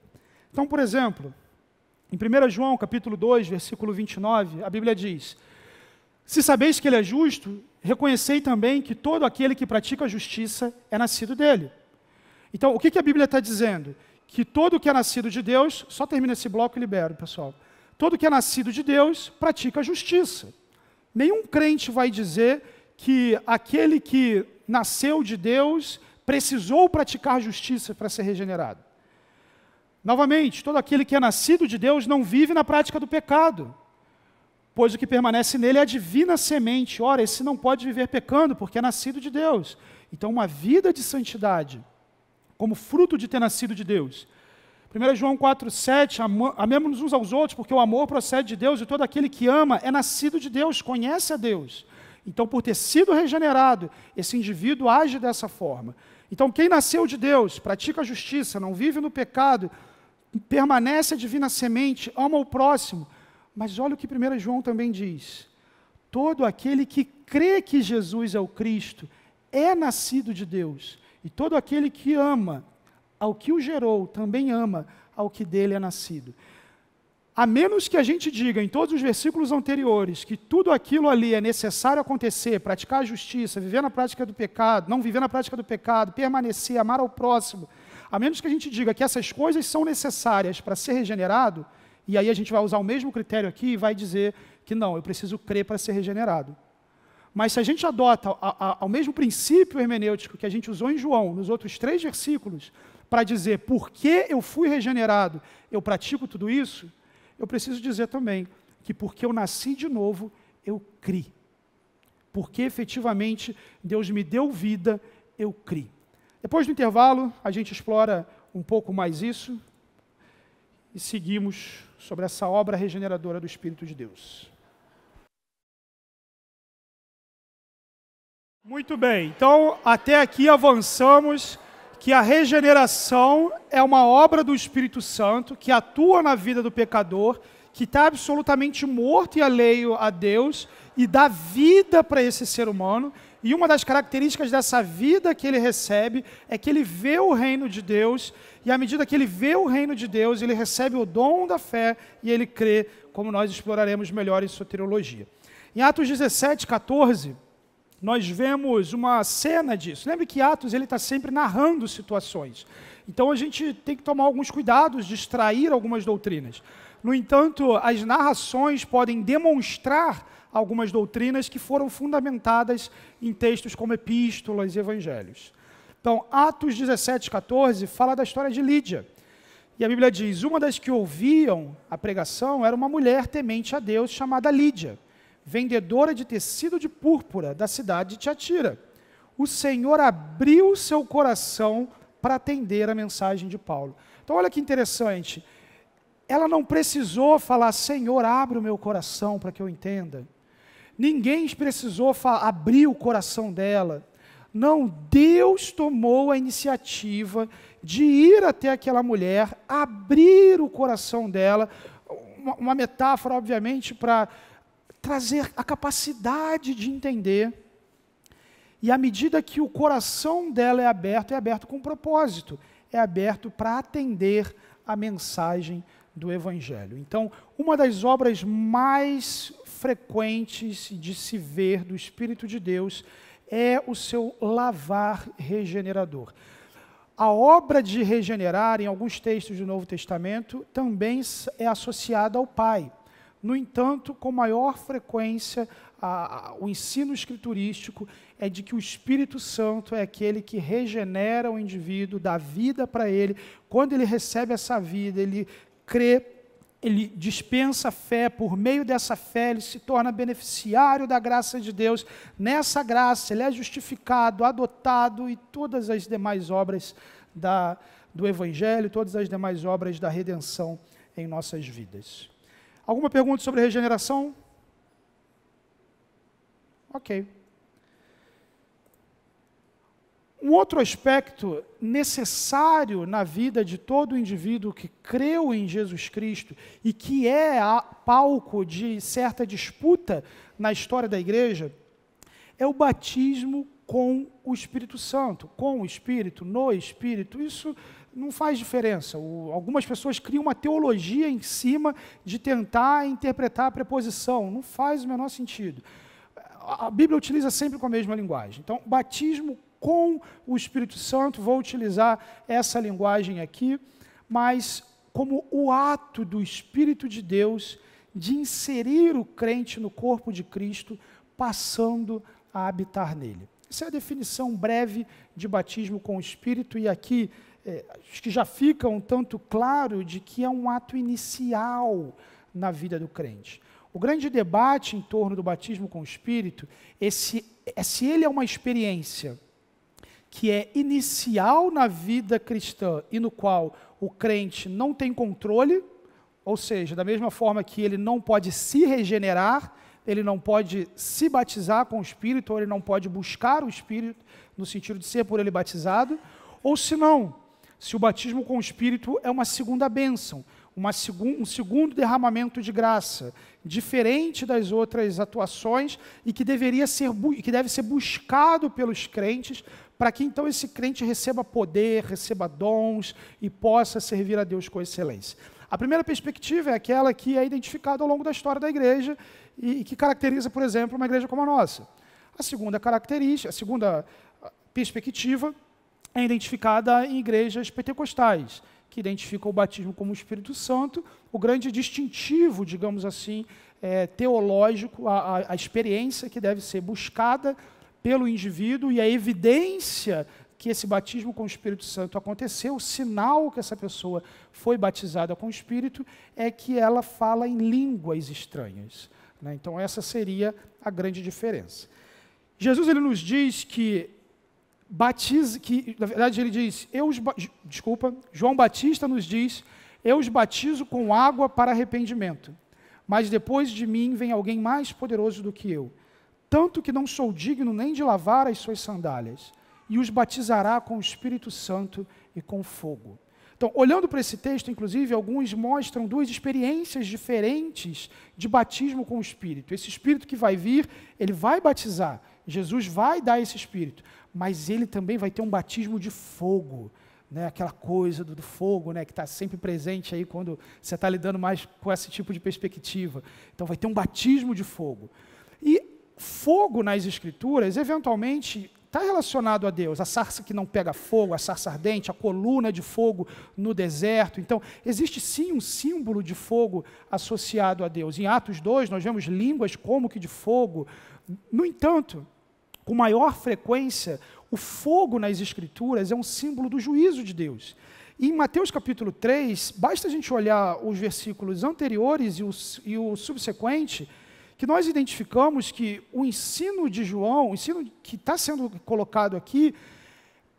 Então, por exemplo, em 1 João, capítulo 2, versículo 29, a Bíblia diz: Se sabeis que ele é justo, reconhecei também que todo aquele que pratica a justiça é nascido dele. Então, o que, que a Bíblia está dizendo? Que todo que é nascido de Deus, só termina esse bloco e libero, pessoal. Todo que é nascido de Deus pratica a justiça. Nenhum crente vai dizer que aquele que nasceu de Deus precisou praticar justiça para ser regenerado. Novamente, todo aquele que é nascido de Deus não vive na prática do pecado, pois o que permanece nele é a divina semente. Ora, esse não pode viver pecando, porque é nascido de Deus. Então, uma vida de santidade, como fruto de ter nascido de Deus. 1 João 4,7, amemos uns aos outros, porque o amor procede de Deus, e todo aquele que ama é nascido de Deus, conhece a Deus. Então, por ter sido regenerado, esse indivíduo age dessa forma. Então, quem nasceu de Deus, pratica a justiça, não vive no pecado, permanece a divina semente, ama o próximo. Mas olha o que 1 João também diz: todo aquele que crê que Jesus é o Cristo é nascido de Deus, e todo aquele que ama ao que o gerou também ama ao que dele é nascido. A menos que a gente diga em todos os versículos anteriores que tudo aquilo ali é necessário acontecer, praticar a justiça, viver na prática do pecado, não viver na prática do pecado, permanecer, amar ao próximo, a menos que a gente diga que essas coisas são necessárias para ser regenerado, e aí a gente vai usar o mesmo critério aqui e vai dizer que não, eu preciso crer para ser regenerado. Mas se a gente adota o mesmo princípio hermenêutico que a gente usou em João, nos outros três versículos, para dizer por que eu fui regenerado, eu pratico tudo isso, eu preciso dizer também que porque eu nasci de novo, eu criei. Porque efetivamente Deus me deu vida, eu criei. Depois do intervalo, a gente explora um pouco mais isso e seguimos sobre essa obra regeneradora do Espírito de Deus. Muito bem, então até aqui avançamos que a regeneração é uma obra do Espírito Santo que atua na vida do pecador, que está absolutamente morto e alheio a Deus e dá vida para esse ser humano e uma das características dessa vida que ele recebe é que ele vê o reino de Deus, e à medida que ele vê o reino de Deus, ele recebe o dom da fé e ele crê, como nós exploraremos melhor em soteriologia. Em Atos 17, 14, nós vemos uma cena disso. Lembre que Atos ele está sempre narrando situações. Então a gente tem que tomar alguns cuidados, de extrair algumas doutrinas. No entanto, as narrações podem demonstrar algumas doutrinas que foram fundamentadas em textos como epístolas e evangelhos. Então, Atos 17, 14 fala da história de Lídia. E a Bíblia diz: uma das que ouviam a pregação era uma mulher temente a Deus chamada Lídia, vendedora de tecido de púrpura da cidade de Tiatira. O Senhor abriu seu coração para atender a mensagem de Paulo. Então, olha que interessante. Ela não precisou falar: Senhor, abre o meu coração para que eu entenda. Ninguém precisou abrir o coração dela. Não, Deus tomou a iniciativa de ir até aquela mulher, abrir o coração dela. Uma, uma metáfora, obviamente, para trazer a capacidade de entender. E à medida que o coração dela é aberto, é aberto com propósito, é aberto para atender a mensagem do Evangelho. Então, uma das obras mais frequentes de se ver do Espírito de Deus é o seu lavar regenerador. A obra de regenerar, em alguns textos do Novo Testamento, também é associada ao Pai. No entanto, com maior frequência, a, a, o ensino escriturístico é de que o Espírito Santo é aquele que regenera o indivíduo, dá vida para ele. Quando ele recebe essa vida, ele crê ele dispensa a fé, por meio dessa fé ele se torna beneficiário da graça de Deus. Nessa graça ele é justificado, adotado e todas as demais obras da, do Evangelho, todas as demais obras da redenção em nossas vidas. Alguma pergunta sobre regeneração? Ok. Um outro aspecto necessário na vida de todo indivíduo que creu em Jesus Cristo e que é palco de certa disputa na história da igreja é o batismo com o Espírito Santo, com o Espírito, no Espírito. Isso não faz diferença. O, algumas pessoas criam uma teologia em cima de tentar interpretar a preposição. Não faz o menor sentido. A Bíblia utiliza sempre com a mesma linguagem. Então, batismo com o Espírito Santo, vou utilizar essa linguagem aqui, mas como o ato do Espírito de Deus de inserir o crente no corpo de Cristo, passando a habitar nele. Essa é a definição breve de batismo com o Espírito, e aqui é, acho que já fica um tanto claro de que é um ato inicial na vida do crente. O grande debate em torno do batismo com o Espírito é se, é se ele é uma experiência que é inicial na vida cristã e no qual o crente não tem controle, ou seja, da mesma forma que ele não pode se regenerar, ele não pode se batizar com o Espírito, ou ele não pode buscar o Espírito, no sentido de ser por ele batizado, ou se não, se o batismo com o Espírito é uma segunda bênção, uma segun, um segundo derramamento de graça, diferente das outras atuações e que deveria ser que deve ser buscado pelos crentes para que então esse crente receba poder, receba dons e possa servir a Deus com excelência. A primeira perspectiva é aquela que é identificada ao longo da história da igreja e, que caracteriza, por exemplo, uma igreja como a nossa. A segunda característica, a segunda ah, perspectiva é identificada em igrejas pentecostais, que identificam o batismo como o Espírito Santo, o grande distintivo, digamos assim, é, teológico, a, a experiência que deve ser buscada pelo indivíduo e a evidência que esse batismo com o Espírito Santo aconteceu, o sinal que essa pessoa foi batizada com o Espírito é que ela fala em línguas estranhas. Né? Então, essa seria a grande diferença. Jesus ele nos diz que batize, que na verdade ele diz, eu os desculpa, João Batista nos diz, eu os batizo com água para arrependimento, mas depois de mim vem alguém mais poderoso do que eu tanto que não sou digno nem de lavar as suas sandálias, e os batizará com o Espírito Santo e com fogo. Então, olhando para esse texto, inclusive, alguns mostram duas experiências diferentes de batismo com o Espírito. Esse Espírito que vai vir, ele vai batizar. Jesus vai dar esse Espírito, mas ele também vai ter um batismo de fogo. Né, aquela coisa do, do fogo, né, que está sempre presente aí quando você está lidando mais com esse tipo de perspectiva. Então vai ter um batismo de fogo. E fogo nas escrituras, eventualmente, está relacionado a Deus. A sarça que não pega fogo, a sarça ardente, a coluna de fogo no deserto. Então, existe sim um símbolo de fogo associado a Deus. Em Atos 2, nós vemos línguas como que de fogo. No entanto, com maior frequência, o fogo nas Escrituras é um símbolo do juízo de Deus. E em Mateus capítulo 3, basta a gente olhar os versículos anteriores e o, e o subsequente que nós identificamos que o ensino de João, o ensino que está sendo colocado aqui,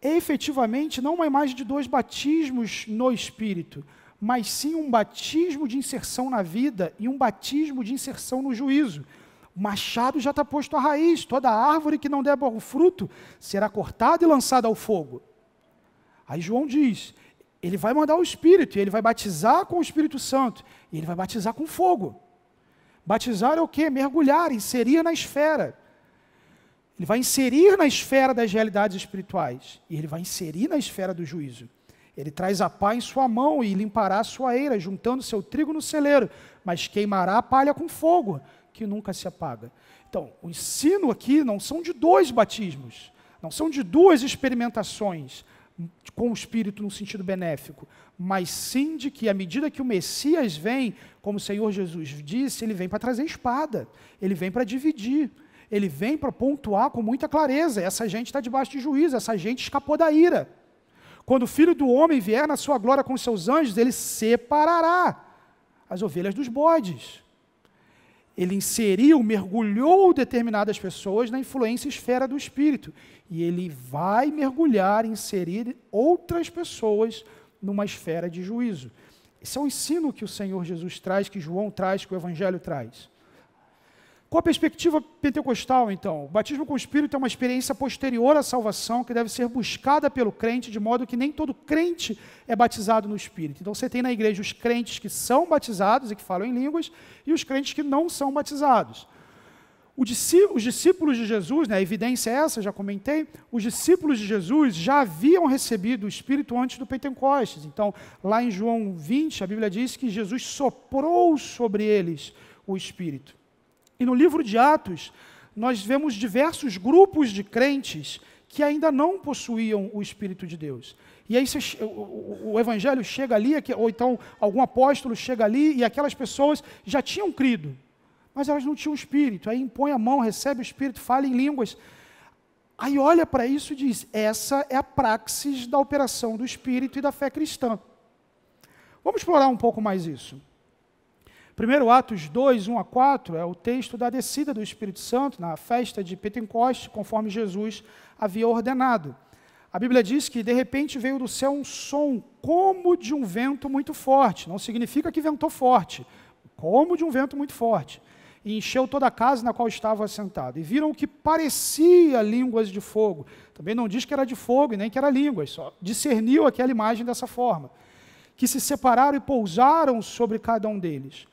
é efetivamente não uma é imagem de dois batismos no Espírito, mas sim um batismo de inserção na vida e um batismo de inserção no juízo. O machado já está posto à raiz, toda árvore que não der bom fruto será cortada e lançada ao fogo. Aí João diz: ele vai mandar o Espírito, e ele vai batizar com o Espírito Santo, e ele vai batizar com fogo. Batizar é o quê? Mergulhar, inserir na esfera. Ele vai inserir na esfera das realidades espirituais. E ele vai inserir na esfera do juízo. Ele traz a pá em sua mão e limpará a sua eira, juntando seu trigo no celeiro, mas queimará a palha com fogo, que nunca se apaga. Então, o ensino aqui não são de dois batismos, não são de duas experimentações, com o Espírito no sentido benéfico, mas sim de que à medida que o Messias vem, como o Senhor Jesus disse, ele vem para trazer espada, ele vem para dividir, ele vem para pontuar com muita clareza: essa gente está debaixo de juízo, essa gente escapou da ira. Quando o filho do homem vier na sua glória com seus anjos, ele separará as ovelhas dos bodes ele inseriu, mergulhou determinadas pessoas na influência esfera do espírito. E ele vai mergulhar, inserir outras pessoas numa esfera de juízo. Esse é o ensino que o Senhor Jesus traz, que João traz, que o Evangelho traz. Qual a perspectiva pentecostal, então? O batismo com o Espírito é uma experiência posterior à salvação que deve ser buscada pelo crente, de modo que nem todo crente é batizado no Espírito. Então você tem na igreja os crentes que são batizados e que falam em línguas, e os crentes que não são batizados. Os discípulos de Jesus, né, a evidência é essa, já comentei, os discípulos de Jesus já haviam recebido o Espírito antes do Pentecostes. Então, lá em João 20, a Bíblia diz que Jesus soprou sobre eles o Espírito. E no livro de Atos, nós vemos diversos grupos de crentes que ainda não possuíam o Espírito de Deus. E aí o, o, o Evangelho chega ali, é ou então algum apóstolo chega ali e aquelas pessoas já tinham crido, mas elas não tinham o Espírito. Aí impõe a mão, recebe o Espírito, fala em línguas. Aí olha para isso e diz: essa é a praxis da operação do Espírito e da fé cristã. Vamos explorar um pouco mais isso. Primeiro Atos 2, 1 a 4 é o texto da descida do Espírito Santo na festa de Pentecostes, conforme Jesus havia ordenado. A Bíblia diz que de repente veio do céu um som como de um vento muito forte. Não significa que ventou forte, como de um vento muito forte. E encheu toda a casa na qual estava assentado. E viram o que parecia línguas de fogo. Também não diz que era de fogo e nem que era línguas, só discerniu aquela imagem dessa forma. Que se separaram e pousaram sobre cada um deles.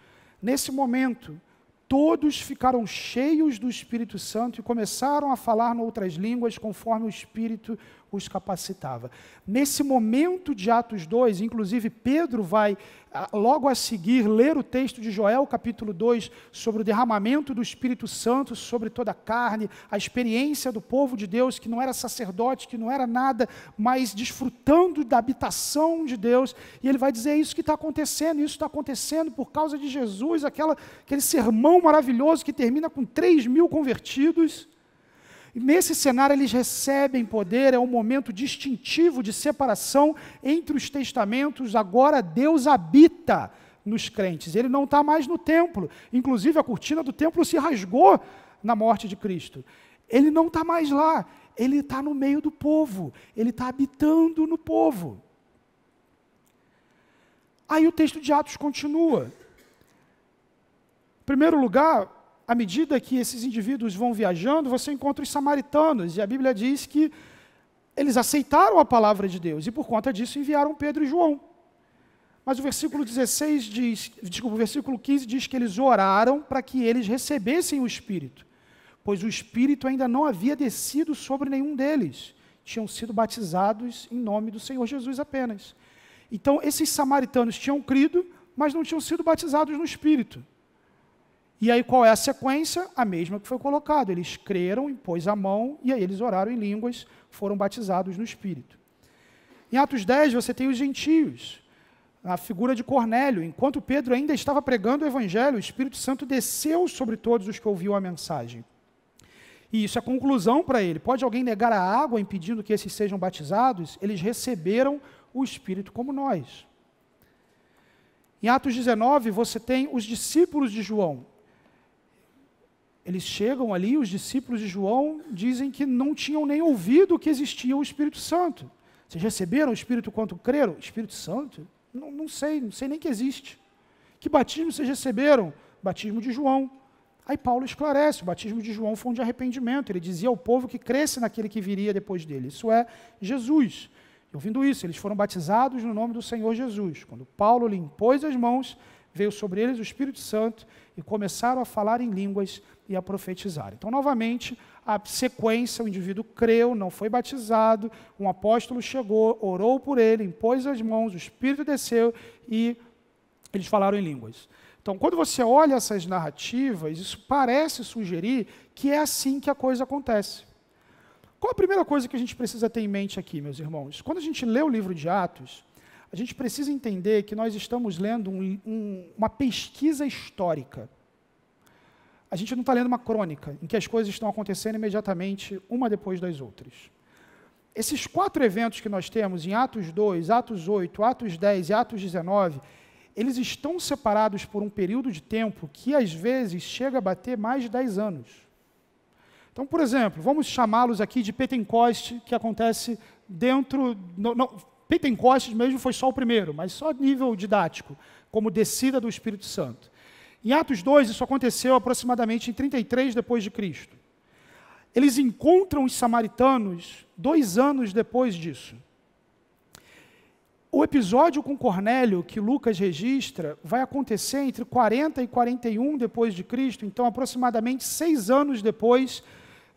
Nesse momento, todos ficaram cheios do Espírito Santo e começaram a falar noutras línguas conforme o Espírito os capacitava. Nesse momento de Atos 2, inclusive Pedro vai ah, logo a seguir ler o texto de Joel, capítulo 2, sobre o derramamento do Espírito Santo sobre toda a carne, a experiência do povo de Deus que não era sacerdote, que não era nada, mas desfrutando da habitação de Deus. E ele vai dizer: é Isso que está acontecendo, isso está acontecendo por causa de Jesus, aquela, aquele sermão maravilhoso que termina com 3 mil convertidos. E nesse cenário, eles recebem poder, é um momento distintivo de separação entre os testamentos. Agora Deus habita nos crentes, ele não está mais no templo. Inclusive, a cortina do templo se rasgou na morte de Cristo. Ele não está mais lá, ele está no meio do povo, ele está habitando no povo. Aí o texto de Atos continua. Em primeiro lugar, à medida que esses indivíduos vão viajando, você encontra os samaritanos, e a Bíblia diz que eles aceitaram a palavra de Deus, e por conta disso enviaram Pedro e João. Mas o versículo 16 diz, desculpa, o versículo 15 diz que eles oraram para que eles recebessem o Espírito, pois o Espírito ainda não havia descido sobre nenhum deles. Tinham sido batizados em nome do Senhor Jesus apenas. Então, esses samaritanos tinham crido, mas não tinham sido batizados no Espírito. E aí qual é a sequência? A mesma que foi colocada. Eles creram, impôs a mão, e aí eles oraram em línguas, foram batizados no Espírito. Em Atos 10, você tem os gentios, a figura de Cornélio. Enquanto Pedro ainda estava pregando o Evangelho, o Espírito Santo desceu sobre todos os que ouviam a mensagem. E isso é conclusão para ele. Pode alguém negar a água impedindo que esses sejam batizados? Eles receberam o Espírito como nós. Em Atos 19, você tem os discípulos de João. Eles chegam ali, os discípulos de João dizem que não tinham nem ouvido que existia o Espírito Santo. Vocês receberam o Espírito quanto creram? Espírito Santo? Não, não sei, não sei nem que existe. Que batismo vocês receberam? Batismo de João. Aí Paulo esclarece: o batismo de João foi um de arrependimento. Ele dizia ao povo que cresce naquele que viria depois dele. Isso é Jesus. E ouvindo isso, eles foram batizados no nome do Senhor Jesus. Quando Paulo lhe impôs as mãos, veio sobre eles o Espírito Santo e começaram a falar em línguas e a profetizar. Então, novamente, a sequência: o indivíduo creu, não foi batizado, um apóstolo chegou, orou por ele, impôs as mãos, o Espírito desceu e eles falaram em línguas. Então, quando você olha essas narrativas, isso parece sugerir que é assim que a coisa acontece. Qual a primeira coisa que a gente precisa ter em mente aqui, meus irmãos? Quando a gente lê o livro de Atos, a gente precisa entender que nós estamos lendo um, um, uma pesquisa histórica. A gente não está lendo uma crônica, em que as coisas estão acontecendo imediatamente, uma depois das outras. Esses quatro eventos que nós temos em Atos 2, Atos 8, Atos 10 e Atos 19, eles estão separados por um período de tempo que às vezes chega a bater mais de 10 anos. Então, por exemplo, vamos chamá-los aqui de Pentecoste, que acontece dentro, no, no, Pentecostes mesmo foi só o primeiro, mas só nível didático, como descida do Espírito Santo. Em Atos 2, isso aconteceu aproximadamente em 33 depois de Cristo. Eles encontram os samaritanos dois anos depois disso. O episódio com Cornélio que Lucas registra vai acontecer entre 40 e 41 depois de Cristo, então aproximadamente seis anos depois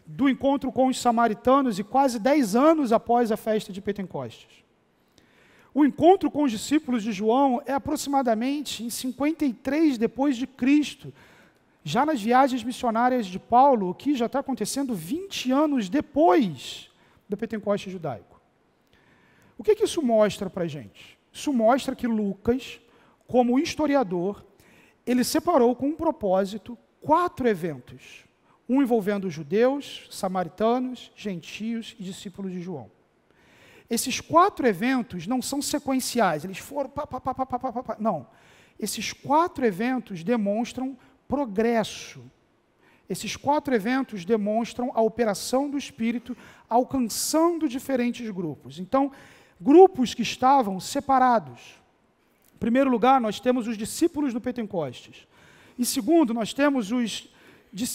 do encontro com os samaritanos e quase dez anos após a festa de Pentecostes. O encontro com os discípulos de João é aproximadamente em 53 depois de Cristo, já nas viagens missionárias de Paulo, o que já está acontecendo 20 anos depois do Pentecoste judaico. O que, que isso mostra para a gente? Isso mostra que Lucas, como historiador, ele separou com um propósito quatro eventos, um envolvendo judeus, samaritanos, gentios e discípulos de João. Esses quatro eventos não são sequenciais, eles foram. Pá, pá, pá, pá, pá, pá, pá, não. Esses quatro eventos demonstram progresso. Esses quatro eventos demonstram a operação do Espírito alcançando diferentes grupos. Então, grupos que estavam separados. Em primeiro lugar, nós temos os discípulos do Pentecostes. E segundo, nós temos os,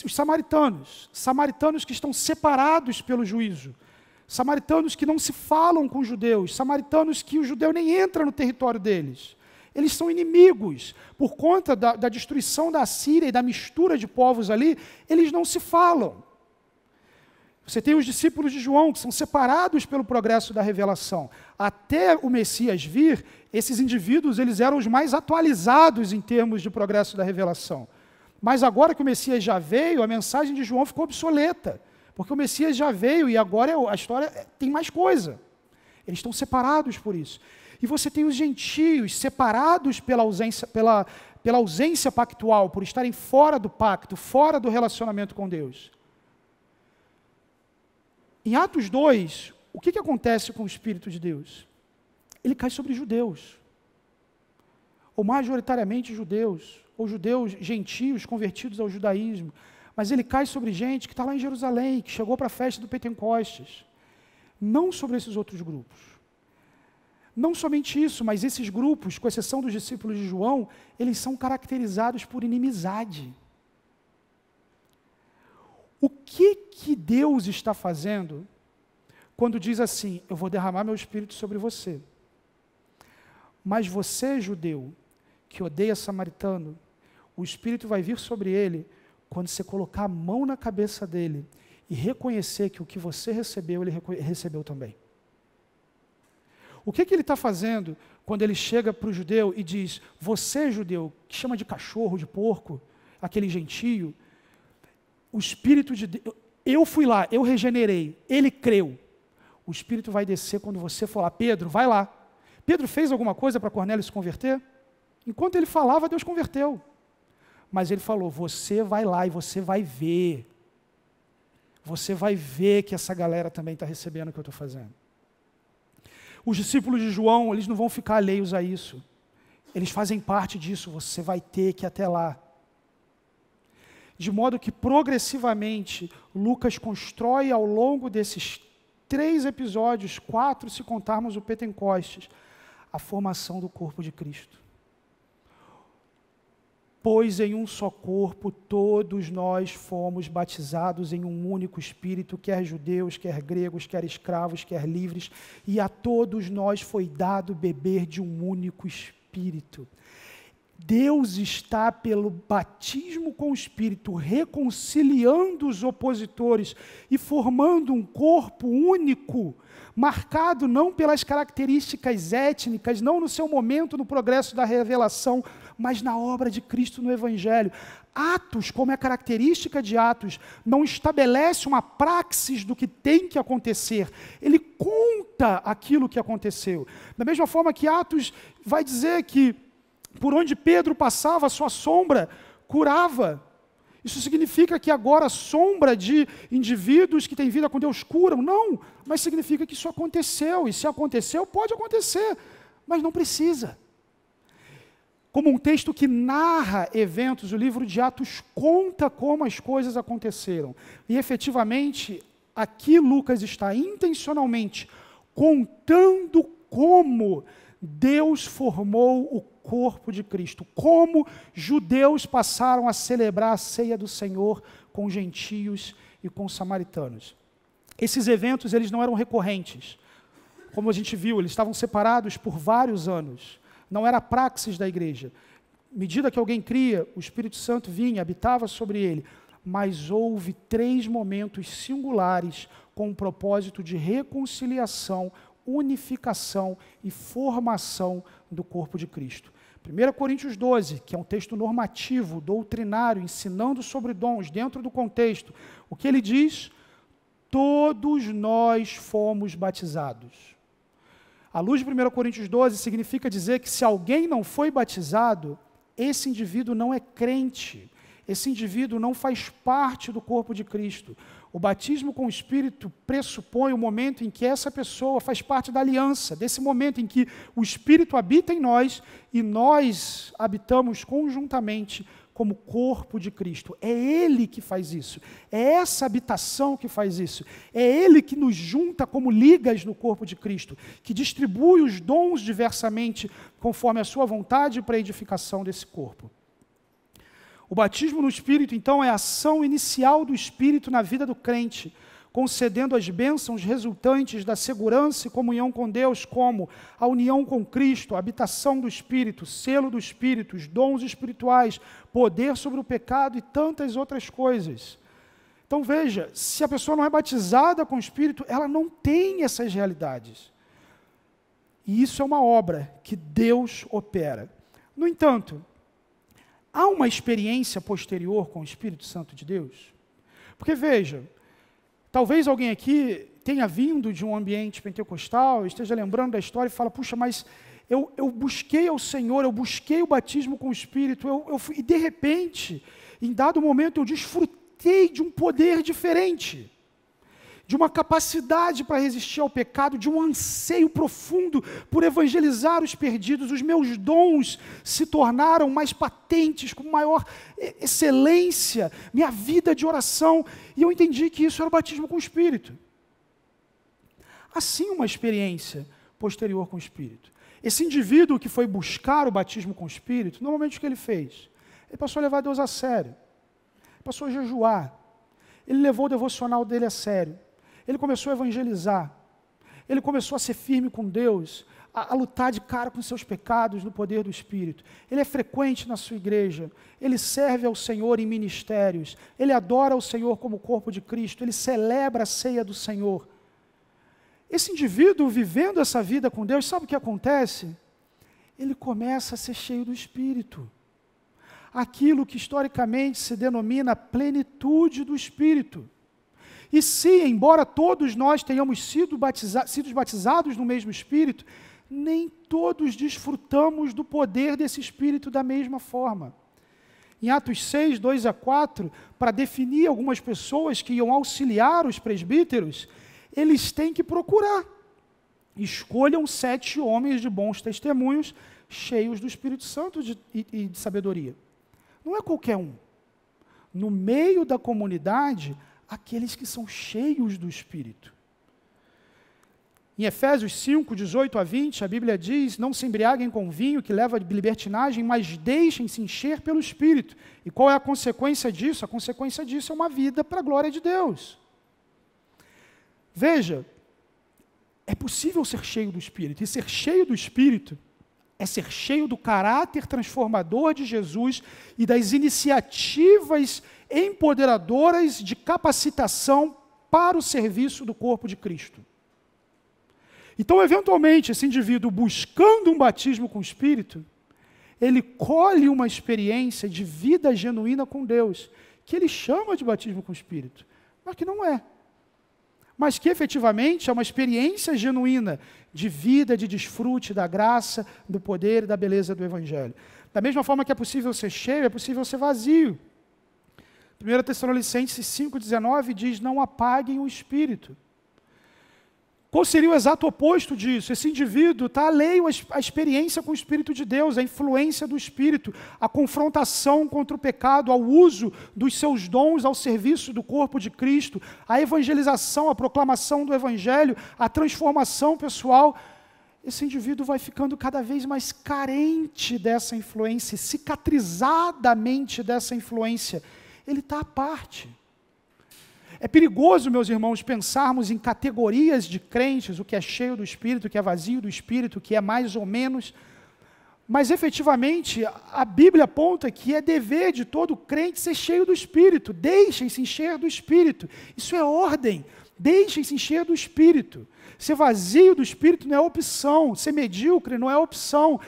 os samaritanos. Samaritanos que estão separados pelo juízo samaritanos que não se falam com os judeus, samaritanos que o judeu nem entra no território deles. Eles são inimigos. Por conta da, da destruição da Síria e da mistura de povos ali, eles não se falam. Você tem os discípulos de João, que são separados pelo progresso da revelação. Até o Messias vir, esses indivíduos eles eram os mais atualizados em termos de progresso da revelação. Mas agora que o Messias já veio, a mensagem de João ficou obsoleta. Porque o Messias já veio e agora é a história é, tem mais coisa. Eles estão separados por isso. E você tem os gentios separados pela ausência, pela, pela ausência pactual, por estarem fora do pacto, fora do relacionamento com Deus. Em Atos 2, o que, que acontece com o Espírito de Deus? Ele cai sobre judeus, ou majoritariamente judeus, ou judeus gentios convertidos ao judaísmo. Mas ele cai sobre gente que está lá em Jerusalém, que chegou para a festa do Pentecostes. Não sobre esses outros grupos. Não somente isso, mas esses grupos, com exceção dos discípulos de João, eles são caracterizados por inimizade. O que que Deus está fazendo quando diz assim: Eu vou derramar meu espírito sobre você? Mas você, judeu, que odeia samaritano, o espírito vai vir sobre ele quando você colocar a mão na cabeça dele e reconhecer que o que você recebeu, ele recebeu também. O que, que ele está fazendo quando ele chega para o judeu e diz: Você, judeu, que chama de cachorro, de porco, aquele gentio, o Espírito de Deus, eu fui lá, eu regenerei, ele creu. O Espírito vai descer quando você falar: Pedro, vai lá. Pedro fez alguma coisa para Cornélio se converter? Enquanto ele falava, Deus converteu. Mas ele falou: você vai lá e você vai ver. Você vai ver que essa galera também está recebendo o que eu estou fazendo. Os discípulos de João, eles não vão ficar alheios a isso. Eles fazem parte disso, você vai ter que ir até lá. De modo que progressivamente Lucas constrói ao longo desses três episódios, quatro se contarmos o Pentecostes, a formação do corpo de Cristo. Pois em um só corpo todos nós fomos batizados em um único espírito, quer judeus, quer gregos, quer escravos, quer livres, e a todos nós foi dado beber de um único espírito. Deus está, pelo batismo com o Espírito, reconciliando os opositores e formando um corpo único, marcado não pelas características étnicas, não no seu momento no progresso da revelação, mas na obra de Cristo no Evangelho. Atos, como é característica de Atos, não estabelece uma praxis do que tem que acontecer. Ele conta aquilo que aconteceu. Da mesma forma que Atos vai dizer que por onde Pedro passava, sua sombra curava. Isso significa que agora a sombra de indivíduos que têm vida com Deus curam? Não, mas significa que isso aconteceu, e se aconteceu, pode acontecer, mas não precisa como um texto que narra eventos, o livro de Atos conta como as coisas aconteceram. E efetivamente, aqui Lucas está intencionalmente contando como Deus formou o corpo de Cristo, como judeus passaram a celebrar a ceia do Senhor com gentios e com samaritanos. Esses eventos eles não eram recorrentes. Como a gente viu, eles estavam separados por vários anos não era a praxis da igreja. Medida que alguém cria, o Espírito Santo vinha, habitava sobre ele. Mas houve três momentos singulares com o propósito de reconciliação, unificação e formação do corpo de Cristo. 1 Coríntios 12, que é um texto normativo, doutrinário, ensinando sobre dons dentro do contexto, o que ele diz? Todos nós fomos batizados. A luz de 1 Coríntios 12 significa dizer que se alguém não foi batizado, esse indivíduo não é crente. Esse indivíduo não faz parte do corpo de Cristo. O batismo com o Espírito pressupõe o momento em que essa pessoa faz parte da aliança, desse momento em que o Espírito habita em nós e nós habitamos conjuntamente como corpo de Cristo. É Ele que faz isso. É essa habitação que faz isso. É Ele que nos junta como ligas no corpo de Cristo, que distribui os dons diversamente conforme a Sua vontade para a edificação desse corpo. O batismo no Espírito, então, é a ação inicial do Espírito na vida do crente concedendo as bênçãos resultantes da segurança e comunhão com Deus, como a união com Cristo, a habitação do Espírito, selo do Espírito, os dons espirituais, poder sobre o pecado e tantas outras coisas. Então veja, se a pessoa não é batizada com o Espírito, ela não tem essas realidades. E isso é uma obra que Deus opera. No entanto, há uma experiência posterior com o Espírito Santo de Deus? Porque veja, Talvez alguém aqui tenha vindo de um ambiente pentecostal, esteja lembrando da história e fala, puxa, mas eu, eu busquei ao Senhor, eu busquei o batismo com o Espírito, eu, eu fui, e de repente, em dado momento, eu desfrutei de um poder diferente de uma capacidade para resistir ao pecado, de um anseio profundo por evangelizar os perdidos. Os meus dons se tornaram mais patentes, com maior excelência, minha vida de oração. E eu entendi que isso era o batismo com o Espírito. Assim, uma experiência posterior com o Espírito. Esse indivíduo que foi buscar o batismo com o Espírito, normalmente o que ele fez? Ele passou a levar Deus a sério, passou a jejuar, ele levou o devocional dele a sério, ele começou a evangelizar. Ele começou a ser firme com Deus, a, a, lutar de cara com seus pecados no poder do Espírito. Ele é frequente na sua igreja. Ele serve ao Senhor em ministérios. Ele adora o Senhor como corpo de Cristo. Ele celebra a ceia do Senhor. Esse indivíduo vivendo essa vida com Deus, sabe o que acontece? Ele começa a ser cheio do Espírito aquilo que historicamente se denomina plenitude do Espírito. E se, embora todos nós tenhamos sido, batiza sido batizados no mesmo Espírito, nem todos desfrutamos do poder desse Espírito da mesma forma. Em Atos 6, 2 a 4, para definir algumas pessoas que iam auxiliar os presbíteros, eles têm que procurar. Escolham sete homens de bons testemunhos, cheios do Espírito Santo de, e, e de sabedoria. Não é qualquer um. No meio da comunidade, aqueles que são cheios do Espírito. Em Efésios 5, 18 a 20, a Bíblia diz: Não se embriaguem com vinho que leva à libertinagem, mas deixem-se encher pelo Espírito. E qual é a consequência disso? A consequência disso é uma vida para a glória de Deus. Veja, é possível ser cheio do Espírito, e ser cheio do Espírito é ser cheio do caráter transformador de Jesus e das iniciativas empoderadoras de capacitação para o serviço do corpo de Cristo. Então, eventualmente, esse indivíduo buscando um batismo com o Espírito, ele colhe uma experiência de vida genuína com Deus, que ele chama de batismo com o Espírito, mas que não é. Mas que efetivamente é uma experiência genuína de vida, de desfrute da graça, do poder e da beleza do Evangelho. Da mesma forma que é possível ser cheio, é possível ser vazio. 1 Tessalonicenses 5,19 diz: Não apaguem o espírito. Qual seria o exato oposto disso? Esse indivíduo está alheio à experiência com o Espírito de Deus, à influência do Espírito, à confrontação contra o pecado, ao uso dos seus dons ao serviço do corpo de Cristo, à evangelização, à proclamação do Evangelho, à transformação pessoal. Esse indivíduo vai ficando cada vez mais carente dessa influência, cicatrizadamente dessa influência ele está à parte. É perigoso, meus irmãos, pensarmos em categorias de crentes, o que é cheio do espírito, o que é vazio do espírito, o que é mais ou menos. Mas efetivamente, a Bíblia aponta que é dever de todo crente ser cheio do espírito. Deixem-se encher do espírito. Isso é ordem. Deixem-se encher do espírito. Ser vazio do espírito não é opção. Ser medíocre não é opção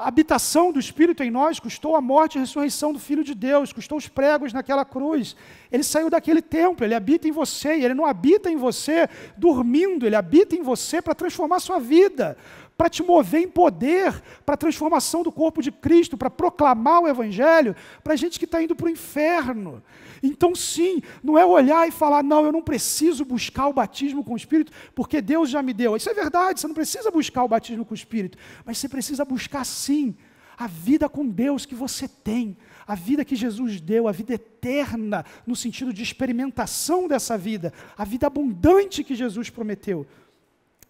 a habitação do Espírito em nós custou a morte e a ressurreição do Filho de Deus, custou os pregos naquela cruz. Ele saiu daquele templo, ele habita em você, e ele não habita em você dormindo, ele habita em você para transformar a sua vida, para te mover em poder, para a transformação do corpo de Cristo, para proclamar o Evangelho para gente que está indo para o inferno. Então, sim, não é olhar e falar, não, eu não preciso buscar o batismo com o Espírito, porque Deus já me deu. Isso é verdade, você não precisa buscar o batismo com o Espírito, mas você precisa buscar, sim, a vida com Deus que você tem, a vida que Jesus deu, a vida eterna, no sentido de experimentação dessa vida, a vida abundante que Jesus prometeu.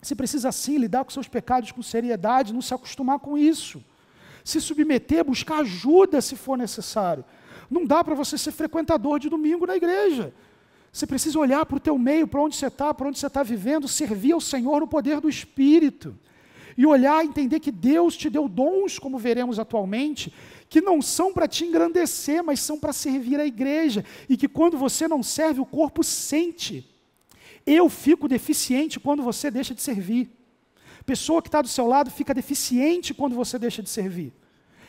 Você precisa sim lidar com seus pecados com seriedade, não se acostumar com isso. Se submeter, buscar ajuda se for necessário. Não dá para você ser frequentador de domingo na igreja. Você precisa olhar para o teu meio, para onde você está, para onde você está vivendo, servir ao Senhor no poder do Espírito. E olhar, entender que Deus te deu dons, como veremos atualmente, que não são para te engrandecer, mas são para servir a igreja. E que quando você não serve, o corpo sente. Eu fico deficiente quando você deixa de servir. Pessoa que está do seu lado fica deficiente quando você deixa de servir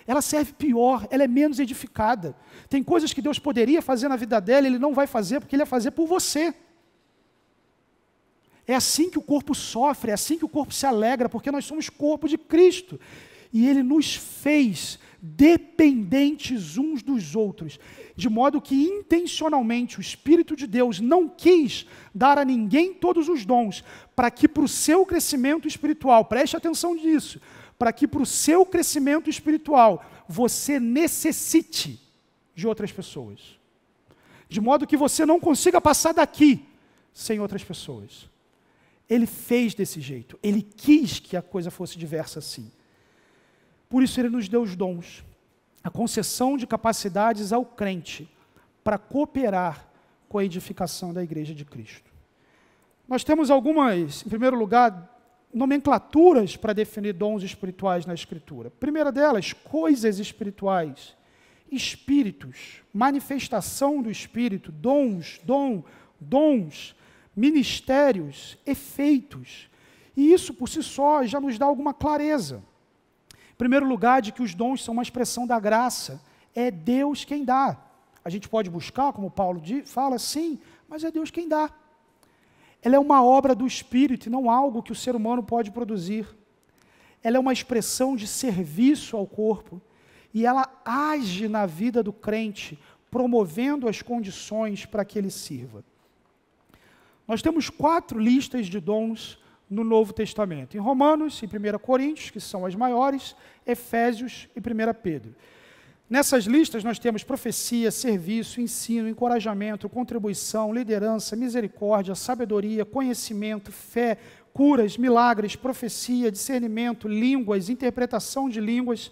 ela serve pior, ela é menos edificada. Tem coisas que Deus poderia fazer na vida dela, ele não vai fazer porque ele vai fazer por você. É assim que o corpo sofre, é assim que o corpo se alegra, porque nós somos corpo de Cristo. E ele nos fez dependentes uns dos outros, de modo que intencionalmente o Espírito de Deus não quis dar a ninguém todos os dons, para que para o seu crescimento espiritual, preste atenção nisso, para que para o seu crescimento espiritual você necessite de outras pessoas. De modo que você não consiga passar daqui sem outras pessoas. Ele fez desse jeito, ele quis que a coisa fosse diversa assim. Por isso ele nos deu os dons, a concessão de capacidades ao crente para cooperar com a edificação da igreja de Cristo. Nós temos algumas, em primeiro lugar, nomenclaturas para definir dons espirituais na Escritura. Primeira delas, coisas espirituais, espíritos, manifestação do Espírito, dons, dom, dons, ministérios, efeitos. E isso por si só já nos dá alguma clareza. Em primeiro lugar, de que os dons são uma expressão da graça, é Deus quem dá. A gente pode buscar, como Paulo fala, sim, mas é Deus quem dá. Ela é uma obra do Espírito e não algo que o ser humano pode produzir. Ela é uma expressão de serviço ao corpo e ela age na vida do crente, promovendo as condições para que ele sirva. Nós temos quatro listas de dons no Novo Testamento: em Romanos, e 1 Coríntios, que são as maiores, Efésios e 1 Pedro. Nessas listas nós temos profecia, serviço, ensino, encorajamento, contribuição, liderança, misericórdia, sabedoria, conhecimento, fé, curas, milagres, profecia, discernimento, línguas, interpretação de línguas,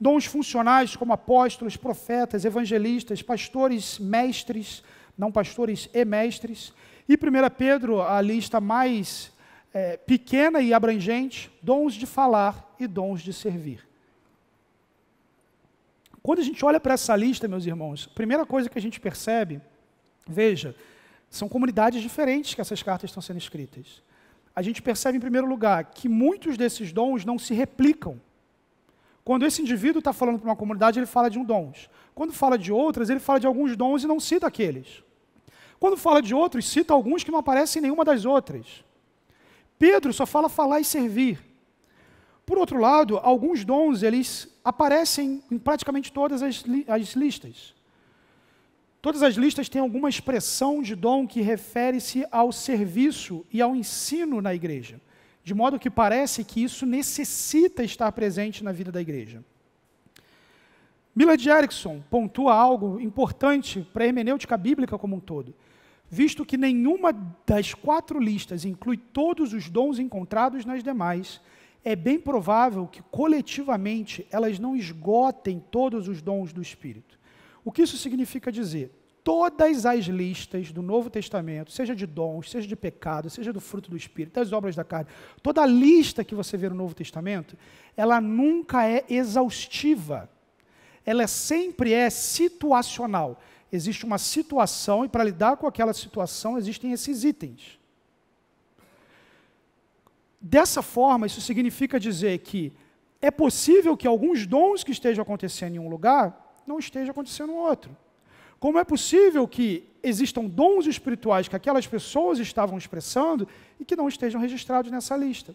dons funcionais como apóstolos, profetas, evangelistas, pastores, mestres, não pastores e mestres. E 1 Pedro, a lista mais é, pequena e abrangente, dons de falar e dons de servir. Quando a gente olha para essa lista, meus irmãos, a primeira coisa que a gente percebe, veja, são comunidades diferentes que essas cartas estão sendo escritas. A gente percebe, em primeiro lugar, que muitos desses dons não se replicam. Quando esse indivíduo está falando para uma comunidade, ele fala de um dons. Quando fala de outras, ele fala de alguns dons e não cita aqueles. Quando fala de outros, cita alguns que não aparecem em nenhuma das outras. Pedro só fala falar e servir. Por outro lado, alguns dons eles aparecem em praticamente todas as, li as listas. Todas as listas têm alguma expressão de dom que refere-se ao serviço e ao ensino na igreja, de modo que parece que isso necessita estar presente na vida da igreja. Millard Erickson pontua algo importante para a hermenêutica bíblica como um todo, visto que nenhuma das quatro listas inclui todos os dons encontrados nas demais, é bem provável que coletivamente elas não esgotem todos os dons do Espírito. O que isso significa dizer? Todas as listas do Novo Testamento, seja de dons, seja de pecado, seja do fruto do Espírito, das obras da carne, toda a lista que você vê no Novo Testamento, ela nunca é exaustiva. Ela sempre é situacional. Existe uma situação e para lidar com aquela situação existem esses itens. Dessa forma, isso significa dizer que é possível que alguns dons que estejam acontecendo em um lugar não estejam acontecendo em outro. Como é possível que existam dons espirituais que aquelas pessoas estavam expressando e que não estejam registrados nessa lista?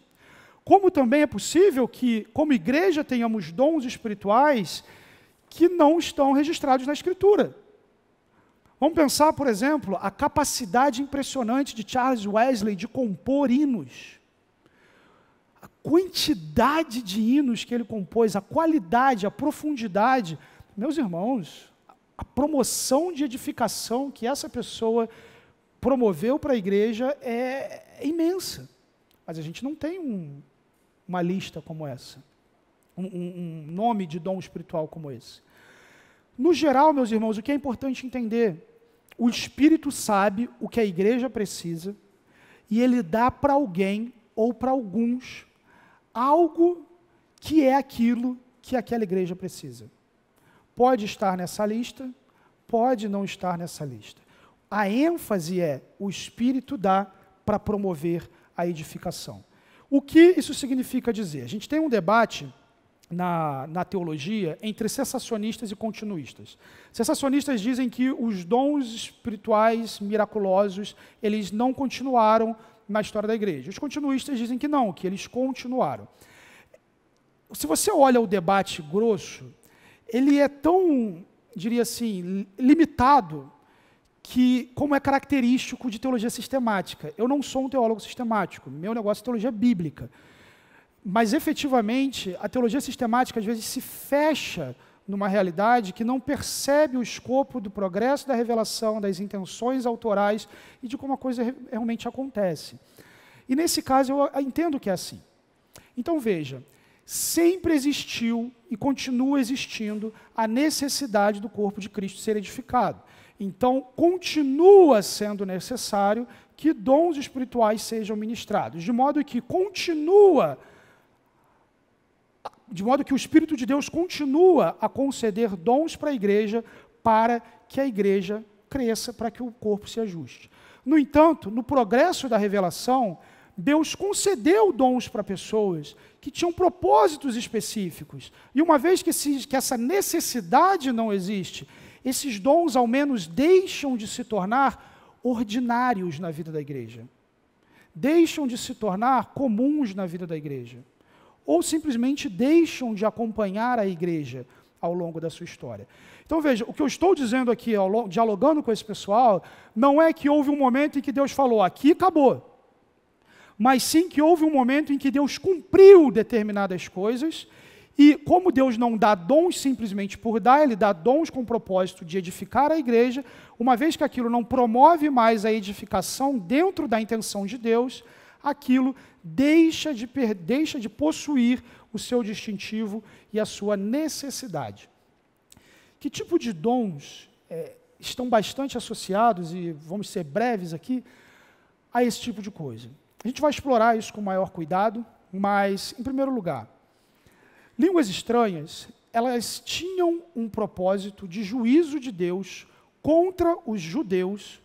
Como também é possível que, como igreja, tenhamos dons espirituais que não estão registrados na Escritura? Vamos pensar, por exemplo, a capacidade impressionante de Charles Wesley de compor hinos quantidade de hinos que ele compôs, a qualidade, a profundidade. Meus irmãos, a promoção de edificação que essa pessoa promoveu para a igreja é, é imensa. Mas a gente não tem um, uma lista como essa, um, um, nome de dom espiritual como esse. No geral, meus irmãos, o que é importante entender: o Espírito sabe o que a igreja precisa e ele dá para alguém ou para alguns algo que é aquilo que aquela igreja precisa. Pode estar nessa lista, pode não estar nessa lista. A ênfase é o Espírito dá para promover a edificação. O que isso significa dizer? A gente tem um debate na, na, teologia entre cessacionistas e continuistas. sensacionistas dizem que os dons espirituais miraculosos, eles não continuaram na história da igreja. Os continuistas dizem que não, que eles continuaram. Se você olha o debate grosso, ele é tão, diria assim, limitado que, como é característico de teologia sistemática, eu não sou um teólogo sistemático, meu negócio é teologia bíblica. Mas efetivamente, a teologia sistemática às vezes se fecha numa realidade que não percebe o escopo do progresso da revelação, das intenções autorais e de como a coisa realmente acontece. E nesse caso eu entendo que é assim. Então veja, sempre existiu e continua existindo a necessidade do corpo de Cristo ser edificado. Então continua sendo necessário que dons espirituais sejam ministrados, de modo que continua de modo que o Espírito de Deus continua a conceder dons para a igreja, para que a igreja cresça, para que o corpo se ajuste. No entanto, no progresso da revelação, Deus concedeu dons para pessoas que tinham propósitos específicos. E uma vez que, que essa necessidade não existe, esses dons, ao menos, deixam de se tornar ordinários na vida da igreja. Deixam de se tornar comuns na vida da igreja ou simplesmente deixam de acompanhar a igreja ao longo da sua história. Então veja, o que eu estou dizendo aqui, dialogando com esse pessoal, não é que houve um momento em que Deus falou, aqui acabou. Mas sim que houve um momento em que Deus cumpriu determinadas coisas, e como Deus não dá dons simplesmente por dar, Ele dá dons com o propósito de edificar a igreja, uma vez que aquilo não promove mais a edificação dentro da intenção de Deus, aquilo deixa de, deixa de possuir o seu distintivo e a sua necessidade. Que tipo de dons é, estão bastante associados, e vamos ser breves aqui, a esse tipo de coisa? A gente vai explorar isso com maior cuidado, mas, em primeiro lugar, línguas estranhas, elas tinham um propósito de juízo de Deus contra os judeus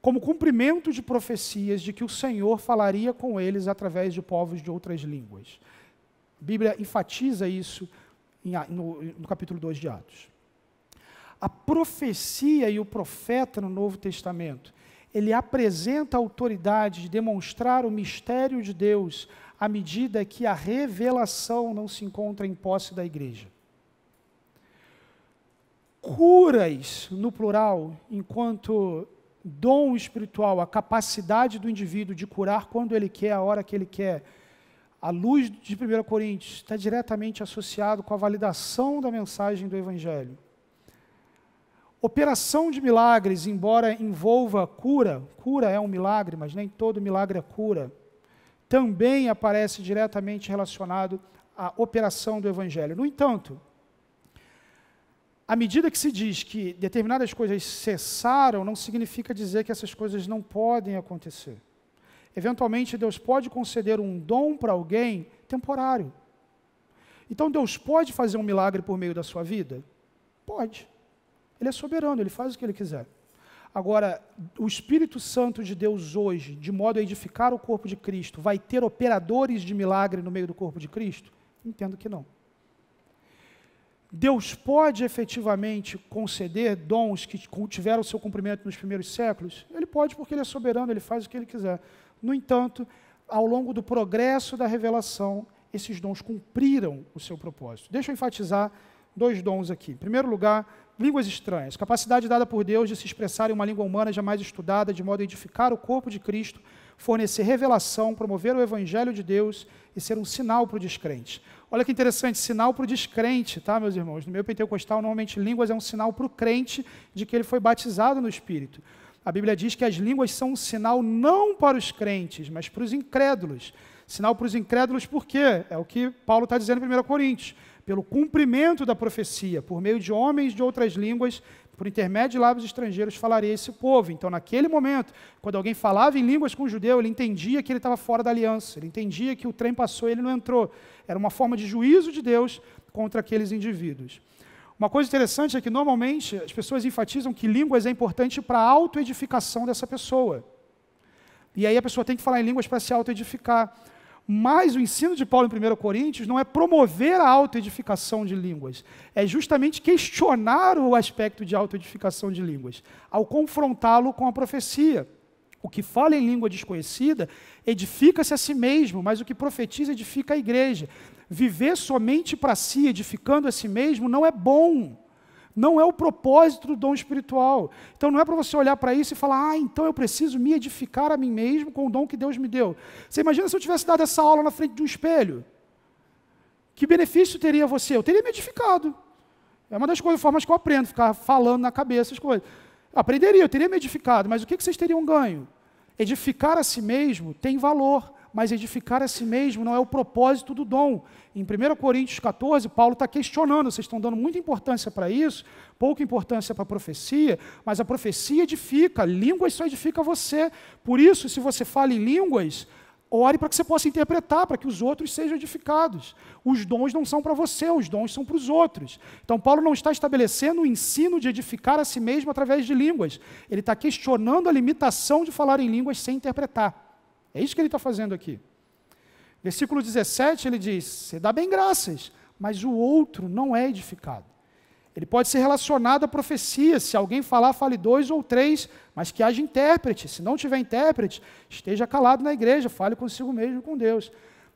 como cumprimento de profecias de que o Senhor falaria com eles através de povos de outras línguas. A Bíblia enfatiza isso no, no capítulo 2 de Atos. A profecia e o profeta no Novo Testamento, ele apresenta a autoridade de demonstrar o mistério de Deus à medida que a revelação não se encontra em posse da igreja curas no plural, enquanto dom espiritual, a capacidade do indivíduo de curar quando ele quer, a hora que ele quer, a luz de 1 Coríntios está diretamente associado com a validação da mensagem do Evangelho. Operação de milagres, embora envolva cura, cura é um milagre, mas nem todo milagre é cura, também aparece diretamente relacionado à operação do Evangelho. No entanto, à medida que se diz que determinadas coisas cessaram, não significa dizer que essas coisas não podem acontecer. Eventualmente, Deus pode conceder um dom para alguém temporário. Então, Deus pode fazer um milagre por meio da sua vida? Pode. Ele é soberano, ele faz o que ele quiser. Agora, o Espírito Santo de Deus hoje, de modo a edificar o corpo de Cristo, vai ter operadores de milagre no meio do corpo de Cristo? Entendo que não. Deus pode efetivamente conceder dons que tiveram seu cumprimento nos primeiros séculos? Ele pode, porque ele é soberano, ele faz o que ele quiser. No entanto, ao longo do progresso da revelação, esses dons cumpriram o seu propósito. Deixa eu enfatizar dois dons aqui. Em primeiro lugar, línguas estranhas. Capacidade dada por Deus de se expressar em uma língua humana jamais estudada, de modo a edificar o corpo de Cristo, fornecer revelação, promover o evangelho de Deus e ser um sinal para o descrente. Olha que interessante, sinal para o descrente, tá, meus irmãos? No meu pentecostal, normalmente línguas é um sinal para o crente de que ele foi batizado no Espírito. A Bíblia diz que as línguas são um sinal não para os crentes, mas para os incrédulos. Sinal para os incrédulos por quê? É o que Paulo está dizendo em 1 Coríntios. Pelo cumprimento da profecia, por meio de homens de outras línguas por intermédio de lábios estrangeiros falaria esse povo. Então, naquele momento, quando alguém falava em línguas com um judeu, ele entendia que ele estava fora da aliança, ele entendia que o trem passou e ele não entrou. Era uma forma de juízo de Deus contra aqueles indivíduos. Uma coisa interessante é que, normalmente, as pessoas enfatizam que línguas é importante para a autoedificação dessa pessoa. E aí a pessoa tem que falar em línguas para se autoedificar. edificar mas o ensino de Paulo em 1 Coríntios não é promover a autoedificação de línguas, é justamente questionar o aspecto de autoedificação de línguas, ao confrontá-lo com a profecia. O que fala em língua desconhecida edifica-se a si mesmo, mas o que profetiza edifica a igreja. Viver somente para si, edificando a si mesmo, não é bom. Não é o propósito do dom espiritual. Então não é para você olhar para isso e falar, ah, então eu preciso me edificar a mim mesmo com o dom que Deus me deu. Você imagina se eu tivesse dado essa aula na frente de um espelho? Que benefício teria você? Eu teria me edificado. É uma das coisas, formas que eu aprendo, ficar falando na cabeça as coisas. Aprenderia, eu teria me edificado, mas o que vocês teriam ganho? Edificar a si mesmo tem valor mas edificar a si mesmo não é o propósito do dom. Em 1 Coríntios 14, Paulo está questionando, vocês estão dando muita importância para isso, pouca importância para a profecia, mas a profecia edifica, línguas só edifica você. Por isso, se você fala em línguas, ore para que você possa interpretar, para que os outros sejam edificados. Os dons não são para você, os dons são para os outros. Então, Paulo não está estabelecendo o ensino de edificar a si mesmo através de línguas. Ele está questionando a limitação de falar em línguas sem interpretar. É isso que ele está fazendo aqui. Versículo 17, ele diz: Você dá bem graças, mas o outro não é edificado. Ele pode ser relacionado à profecia, se alguém falar, fale dois ou três, mas que haja intérprete. Se não tiver intérprete, esteja calado na igreja, fale consigo mesmo com Deus.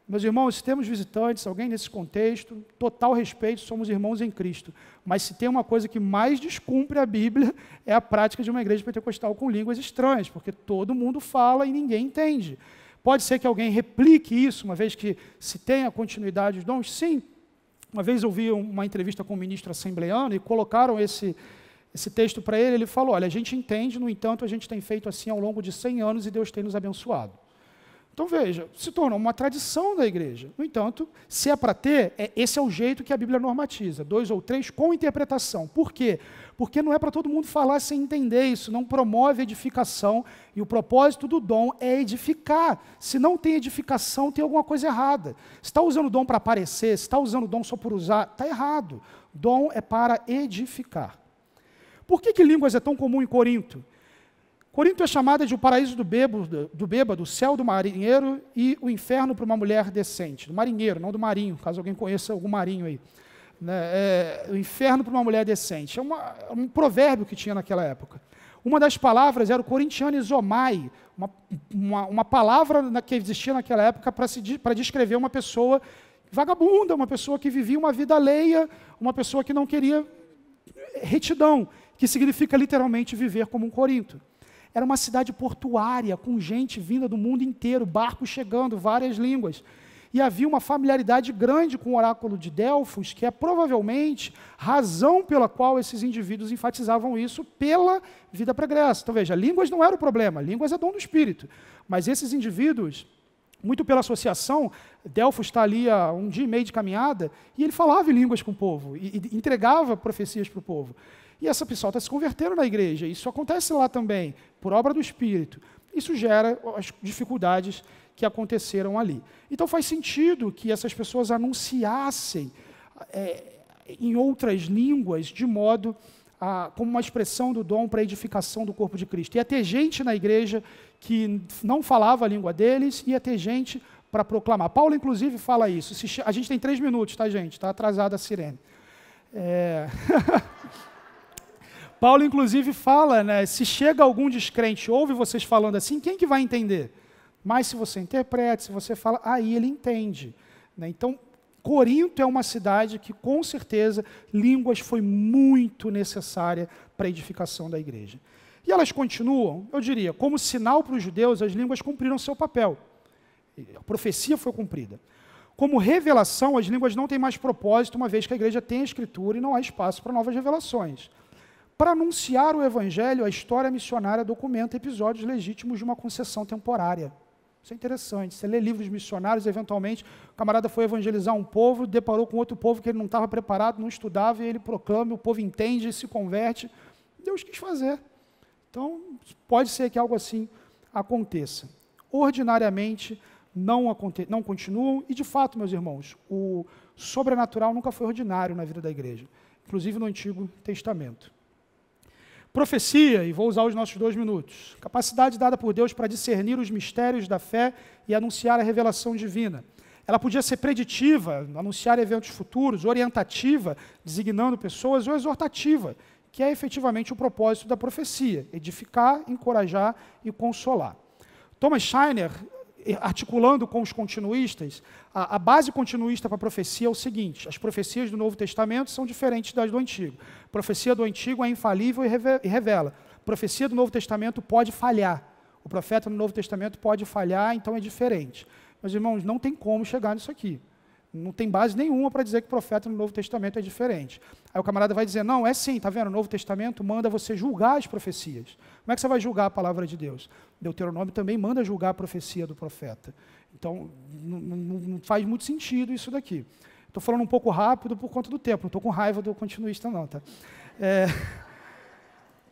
Meus irmãos, se temos visitantes, alguém nesse contexto, total respeito, somos irmãos em Cristo. Mas se tem uma coisa que mais descumpre a Bíblia, [LAUGHS] é a prática de uma igreja pentecostal com línguas estranhas, porque todo mundo fala e ninguém entende. Pode ser que alguém replique isso, uma vez que se tenha continuidade dos dons? Sim. Uma vez eu vi uma entrevista com um ministro assembleano e colocaram esse, esse texto para ele, ele falou: Olha, a gente entende, no entanto, a gente tem feito assim ao longo de 100 anos e Deus tem nos abençoado. Então veja, se tornou uma tradição da igreja. No entanto, se é para ter, é, esse é o jeito que a Bíblia normatiza, dois ou três com interpretação. Por quê? Porque não é para todo mundo falar sem entender isso, não promove edificação e o propósito do dom é edificar. Se não tem edificação, tem alguma coisa errada. Se está usando o dom para aparecer, se está usando o dom só por usar, está errado. Dom é para edificar. Por que, que línguas é tão comum em Corinto? Corinto é chamada de o paraíso do bêbado, do bêbado, o céu do marinheiro e o inferno para uma mulher decente. Do marinheiro, não do marinho, caso alguém conheça algum marinho aí. Né? É, o inferno para uma mulher decente. É, uma, é um provérbio que tinha naquela época. Uma das palavras era o corintiano isomai, uma, uma, uma palavra na, que existia naquela época para, para descrever uma pessoa vagabunda, uma pessoa que vivia uma vida alheia, uma pessoa que não queria retidão, que significa literalmente viver como um corinto. Era uma cidade portuária, com gente vinda do mundo inteiro, barcos chegando, várias línguas. E havia uma familiaridade grande com o oráculo de Delfos, que é provavelmente razão pela qual esses indivíduos enfatizavam isso pela vida pregressa. Então veja, línguas não era o problema, línguas é dom do espírito. Mas esses indivíduos muito pela associação, Delfos está ali a um dia e meio de caminhada, e ele falava em línguas com o povo, e, e entregava profecias para o povo. E essa pessoa está se convertendo na igreja, isso acontece lá também por obra do Espírito. Isso gera as dificuldades que aconteceram ali. Então faz sentido que essas pessoas anunciassem é, em outras línguas, de modo a, como uma expressão do dom para a edificação do corpo de Cristo. Ia ter gente na igreja que não falava a língua deles, ia ter gente para proclamar. Paulo, inclusive, fala isso. a gente tem três minutos, tá, gente? Está atrasada a sirene. É... [LAUGHS] Paulo, inclusive, fala, né, se chega algum descrente, ouve vocês falando assim, quem que vai entender? Mas se você interpreta, se você fala, aí ele entende. Né? Então, Corinto é uma cidade que, com certeza, línguas foi muito necessária para a edificação da igreja. E elas continuam, eu diria, como sinal para os judeus, as línguas cumpriram seu papel. A profecia foi cumprida. Como revelação, as línguas não têm mais propósito, uma vez que a igreja tem a escritura e não há espaço para novas revelações. Para anunciar o evangelho, a história missionária documenta episódios legítimos de uma concessão temporária. Isso é interessante. Você lê livros missionários, eventualmente, o camarada foi evangelizar um povo, deparou com outro povo que ele não estava preparado, não estudava, e ele proclama, o povo entende, se converte. Deus quis fazer. Então, pode ser que algo assim aconteça. Ordinariamente, não, aconte não continuam, e de fato, meus irmãos, o sobrenatural nunca foi ordinário na vida da igreja, inclusive no Antigo Testamento. Profecia, e vou usar os nossos dois minutos. Capacidade dada por Deus para discernir os mistérios da fé e anunciar a revelação divina. Ela podia ser preditiva, anunciar eventos futuros, orientativa, designando pessoas, ou exortativa, que é efetivamente o propósito da profecia: edificar, encorajar e consolar. Thomas Scheiner articulando com os continuistas, a, a base continuista para a profecia é o seguinte: as profecias do Novo Testamento são diferentes das do Antigo. A profecia do Antigo é infalível e revela. A profecia do Novo Testamento pode falhar. O profeta no Novo Testamento pode falhar, então é diferente. Mas, irmãos, não tem como chegar nisso aqui. Não tem base nenhuma para dizer que o profeta no Novo Testamento é diferente. Aí o camarada vai dizer: não, é sim, tá vendo? O Novo Testamento manda você julgar as profecias. Como é que você vai julgar a palavra de Deus? Deuteronômio também manda julgar a profecia do profeta. Então, não, não, faz muito sentido isso daqui. Estou falando um pouco rápido por conta do tempo, não estou com raiva do continuista, não. Tá? É...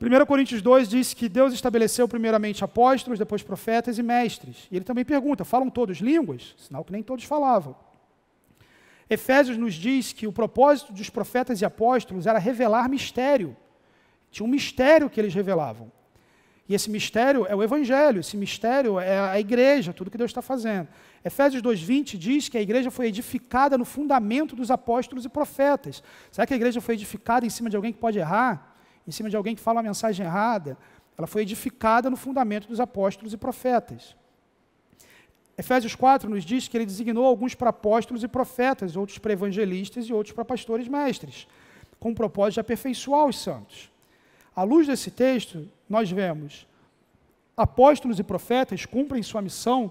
1 [LAUGHS] Coríntios 2 diz que Deus estabeleceu primeiramente apóstolos, depois profetas e mestres. E ele também pergunta: falam todos línguas? Sinal que nem todos falavam. Efésios nos diz que o propósito dos profetas e apóstolos era revelar mistério. Tinha um mistério que eles revelavam. E esse mistério é o Evangelho, esse mistério é a igreja, tudo que Deus está fazendo. Efésios 2,20 diz que a igreja foi edificada no fundamento dos apóstolos e profetas. Será que a igreja foi edificada em cima de alguém que pode errar? Em cima de alguém que fala uma mensagem errada? Ela foi edificada no fundamento dos apóstolos e profetas. Efésios 4 nos diz que ele designou alguns para apóstolos e profetas, outros para evangelistas e outros para pastores mestres, com o propósito de aperfeiçoar os santos. À luz desse texto, nós vemos apóstolos e profetas cumprem sua missão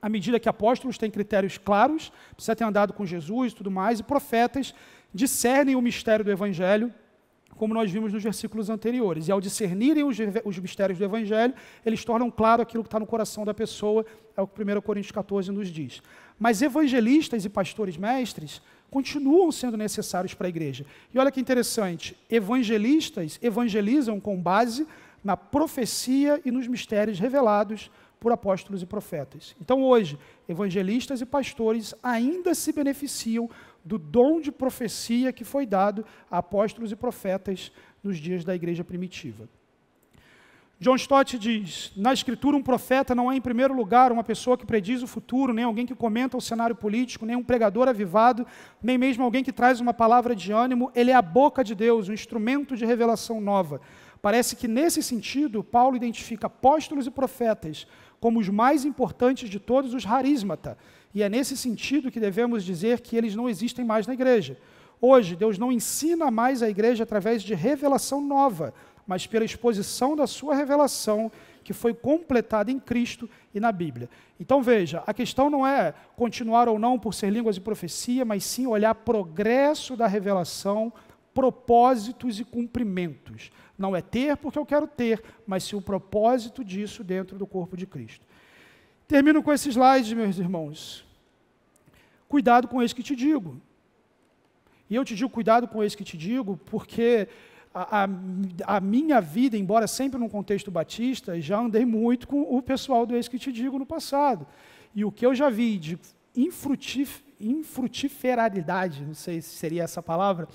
à medida que apóstolos têm critérios claros, precisa ter andado com Jesus e tudo mais, e profetas discernem o mistério do Evangelho, como nós vimos nos versículos anteriores. E ao discernirem os, os mistérios do Evangelho, eles tornam claro aquilo que está no coração da pessoa, é o que 1 Coríntios 14 nos diz. Mas evangelistas e pastores mestres continuam sendo necessários para a igreja. E olha que interessante, evangelistas evangelizam com base na profecia e nos mistérios revelados por apóstolos e profetas. Então hoje, evangelistas e pastores ainda se beneficiam do dom de profecia que foi dado a apóstolos e profetas nos dias da igreja primitiva. John Stott diz: na escritura, um profeta não é, em primeiro lugar, uma pessoa que prediz o futuro, nem alguém que comenta o cenário político, nem um pregador avivado, nem mesmo alguém que traz uma palavra de ânimo. Ele é a boca de Deus, um instrumento de revelação nova. Parece que, nesse sentido, Paulo identifica apóstolos e profetas como os mais importantes de todos os harismata. E é nesse sentido que devemos dizer que eles não existem mais na igreja. Hoje, Deus não ensina mais a igreja através de revelação nova, mas pela exposição da sua revelação que foi completada em Cristo e na Bíblia. Então veja, a questão não é continuar ou não por ser línguas e profecia, mas sim olhar progresso da revelação, propósitos e cumprimentos. Não é ter porque eu quero ter, mas sim o propósito disso dentro do corpo de Cristo. Termino com esse slide, meus irmãos. Cuidado com isso que te digo. E eu te digo cuidado com isso que te digo, porque a, a, minha vida, embora sempre num contexto batista, já andei muito com o pessoal do ex que te digo no passado. E o que eu já vi de infrutif, infrutiferalidade, não sei se seria essa palavra,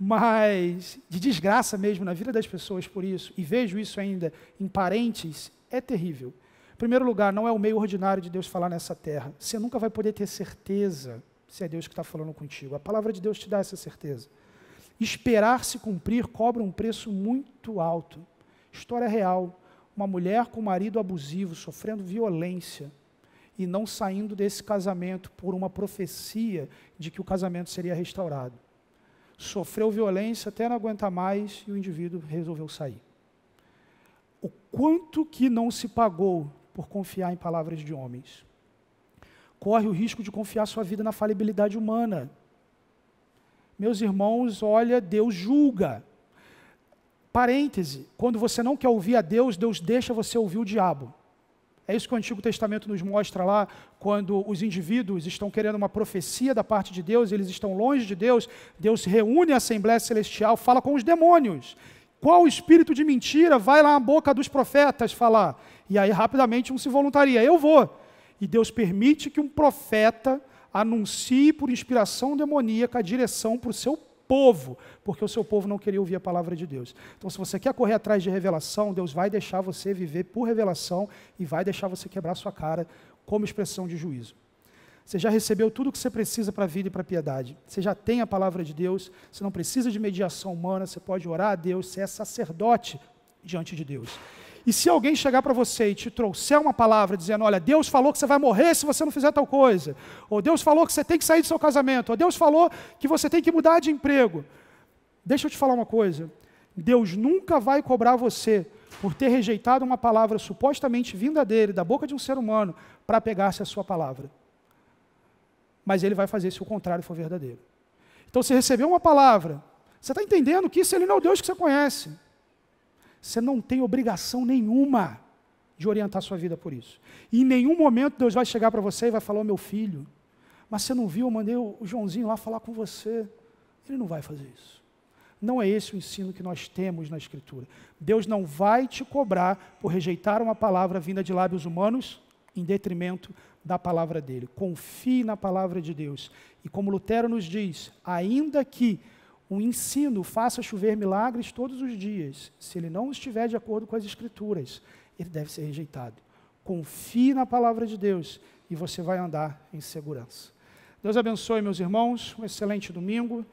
mas de desgraça mesmo na vida das pessoas por isso, e vejo isso ainda em parentes, é terrível. Em primeiro lugar, não é o meio ordinário de Deus falar nessa terra. Você nunca vai poder ter certeza se é Deus que está falando contigo. A palavra de Deus te dá essa certeza. Esperar se cumprir cobra um preço muito alto. História real: uma mulher com marido abusivo, sofrendo violência e não saindo desse casamento por uma profecia de que o casamento seria restaurado. Sofreu violência até não aguentar mais e o indivíduo resolveu sair. O quanto que não se pagou por confiar em palavras de homens? Corre o risco de confiar sua vida na falibilidade humana meus irmãos, olha, Deus julga. Parêntese, quando você não quer ouvir a Deus, Deus deixa você ouvir o diabo. É isso que o Antigo Testamento nos mostra lá, quando os indivíduos estão querendo uma profecia da parte de Deus, eles estão longe de Deus, Deus reúne a Assembleia Celestial, fala com os demônios. Qual espírito de mentira vai lá na boca dos profetas falar? E aí, rapidamente, um se voluntaria: Eu vou. E Deus permite que um profeta anuncie por inspiração demoníaca a direção para o seu povo, porque o seu povo não queria ouvir a palavra de Deus. Então, se você quer correr atrás de revelação, Deus vai deixar você viver por revelação e vai deixar você quebrar sua cara como expressão de juízo. Você já recebeu tudo o que você precisa para a vida e para a piedade. Você já tem a palavra de Deus, você não precisa de mediação humana, você pode orar a Deus, você é sacerdote diante de Deus. E se alguém chegar para você e te trouxer uma palavra dizendo: Olha, Deus falou que você vai morrer se você não fizer tal coisa, ou Deus falou que você tem que sair do seu casamento, ou Deus falou que você tem que mudar de emprego. Deixa eu te falar uma coisa: Deus nunca vai cobrar você por ter rejeitado uma palavra supostamente vinda dele, da boca de um ser humano, para pegar-se a sua palavra. Mas ele vai fazer se o contrário for verdadeiro. Então, se recebeu uma palavra, você está entendendo que isso ele não é o Deus que você conhece. Você não tem obrigação nenhuma de orientar sua vida por isso. E em nenhum momento Deus vai chegar para você e vai falar, oh, meu filho, mas você não viu, eu mandei o Joãozinho lá falar com você. Ele não vai fazer isso. Não é esse o ensino que nós temos na Escritura. Deus não vai te cobrar por rejeitar uma palavra vinda de lábios humanos em detrimento da palavra dele. Confie na palavra de Deus. E como Lutero nos diz, ainda que o ensino faça chover milagres todos os dias, se ele não estiver de acordo com as Escrituras, ele deve ser rejeitado. Confie na palavra de Deus e você vai andar em segurança. Deus abençoe, meus irmãos. Um excelente domingo.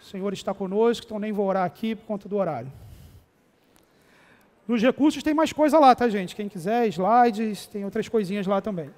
O Senhor está conosco, então nem vou orar aqui por conta do horário. Nos recursos tem mais coisa lá, tá, gente? Quem quiser, slides, tem outras coisinhas lá também.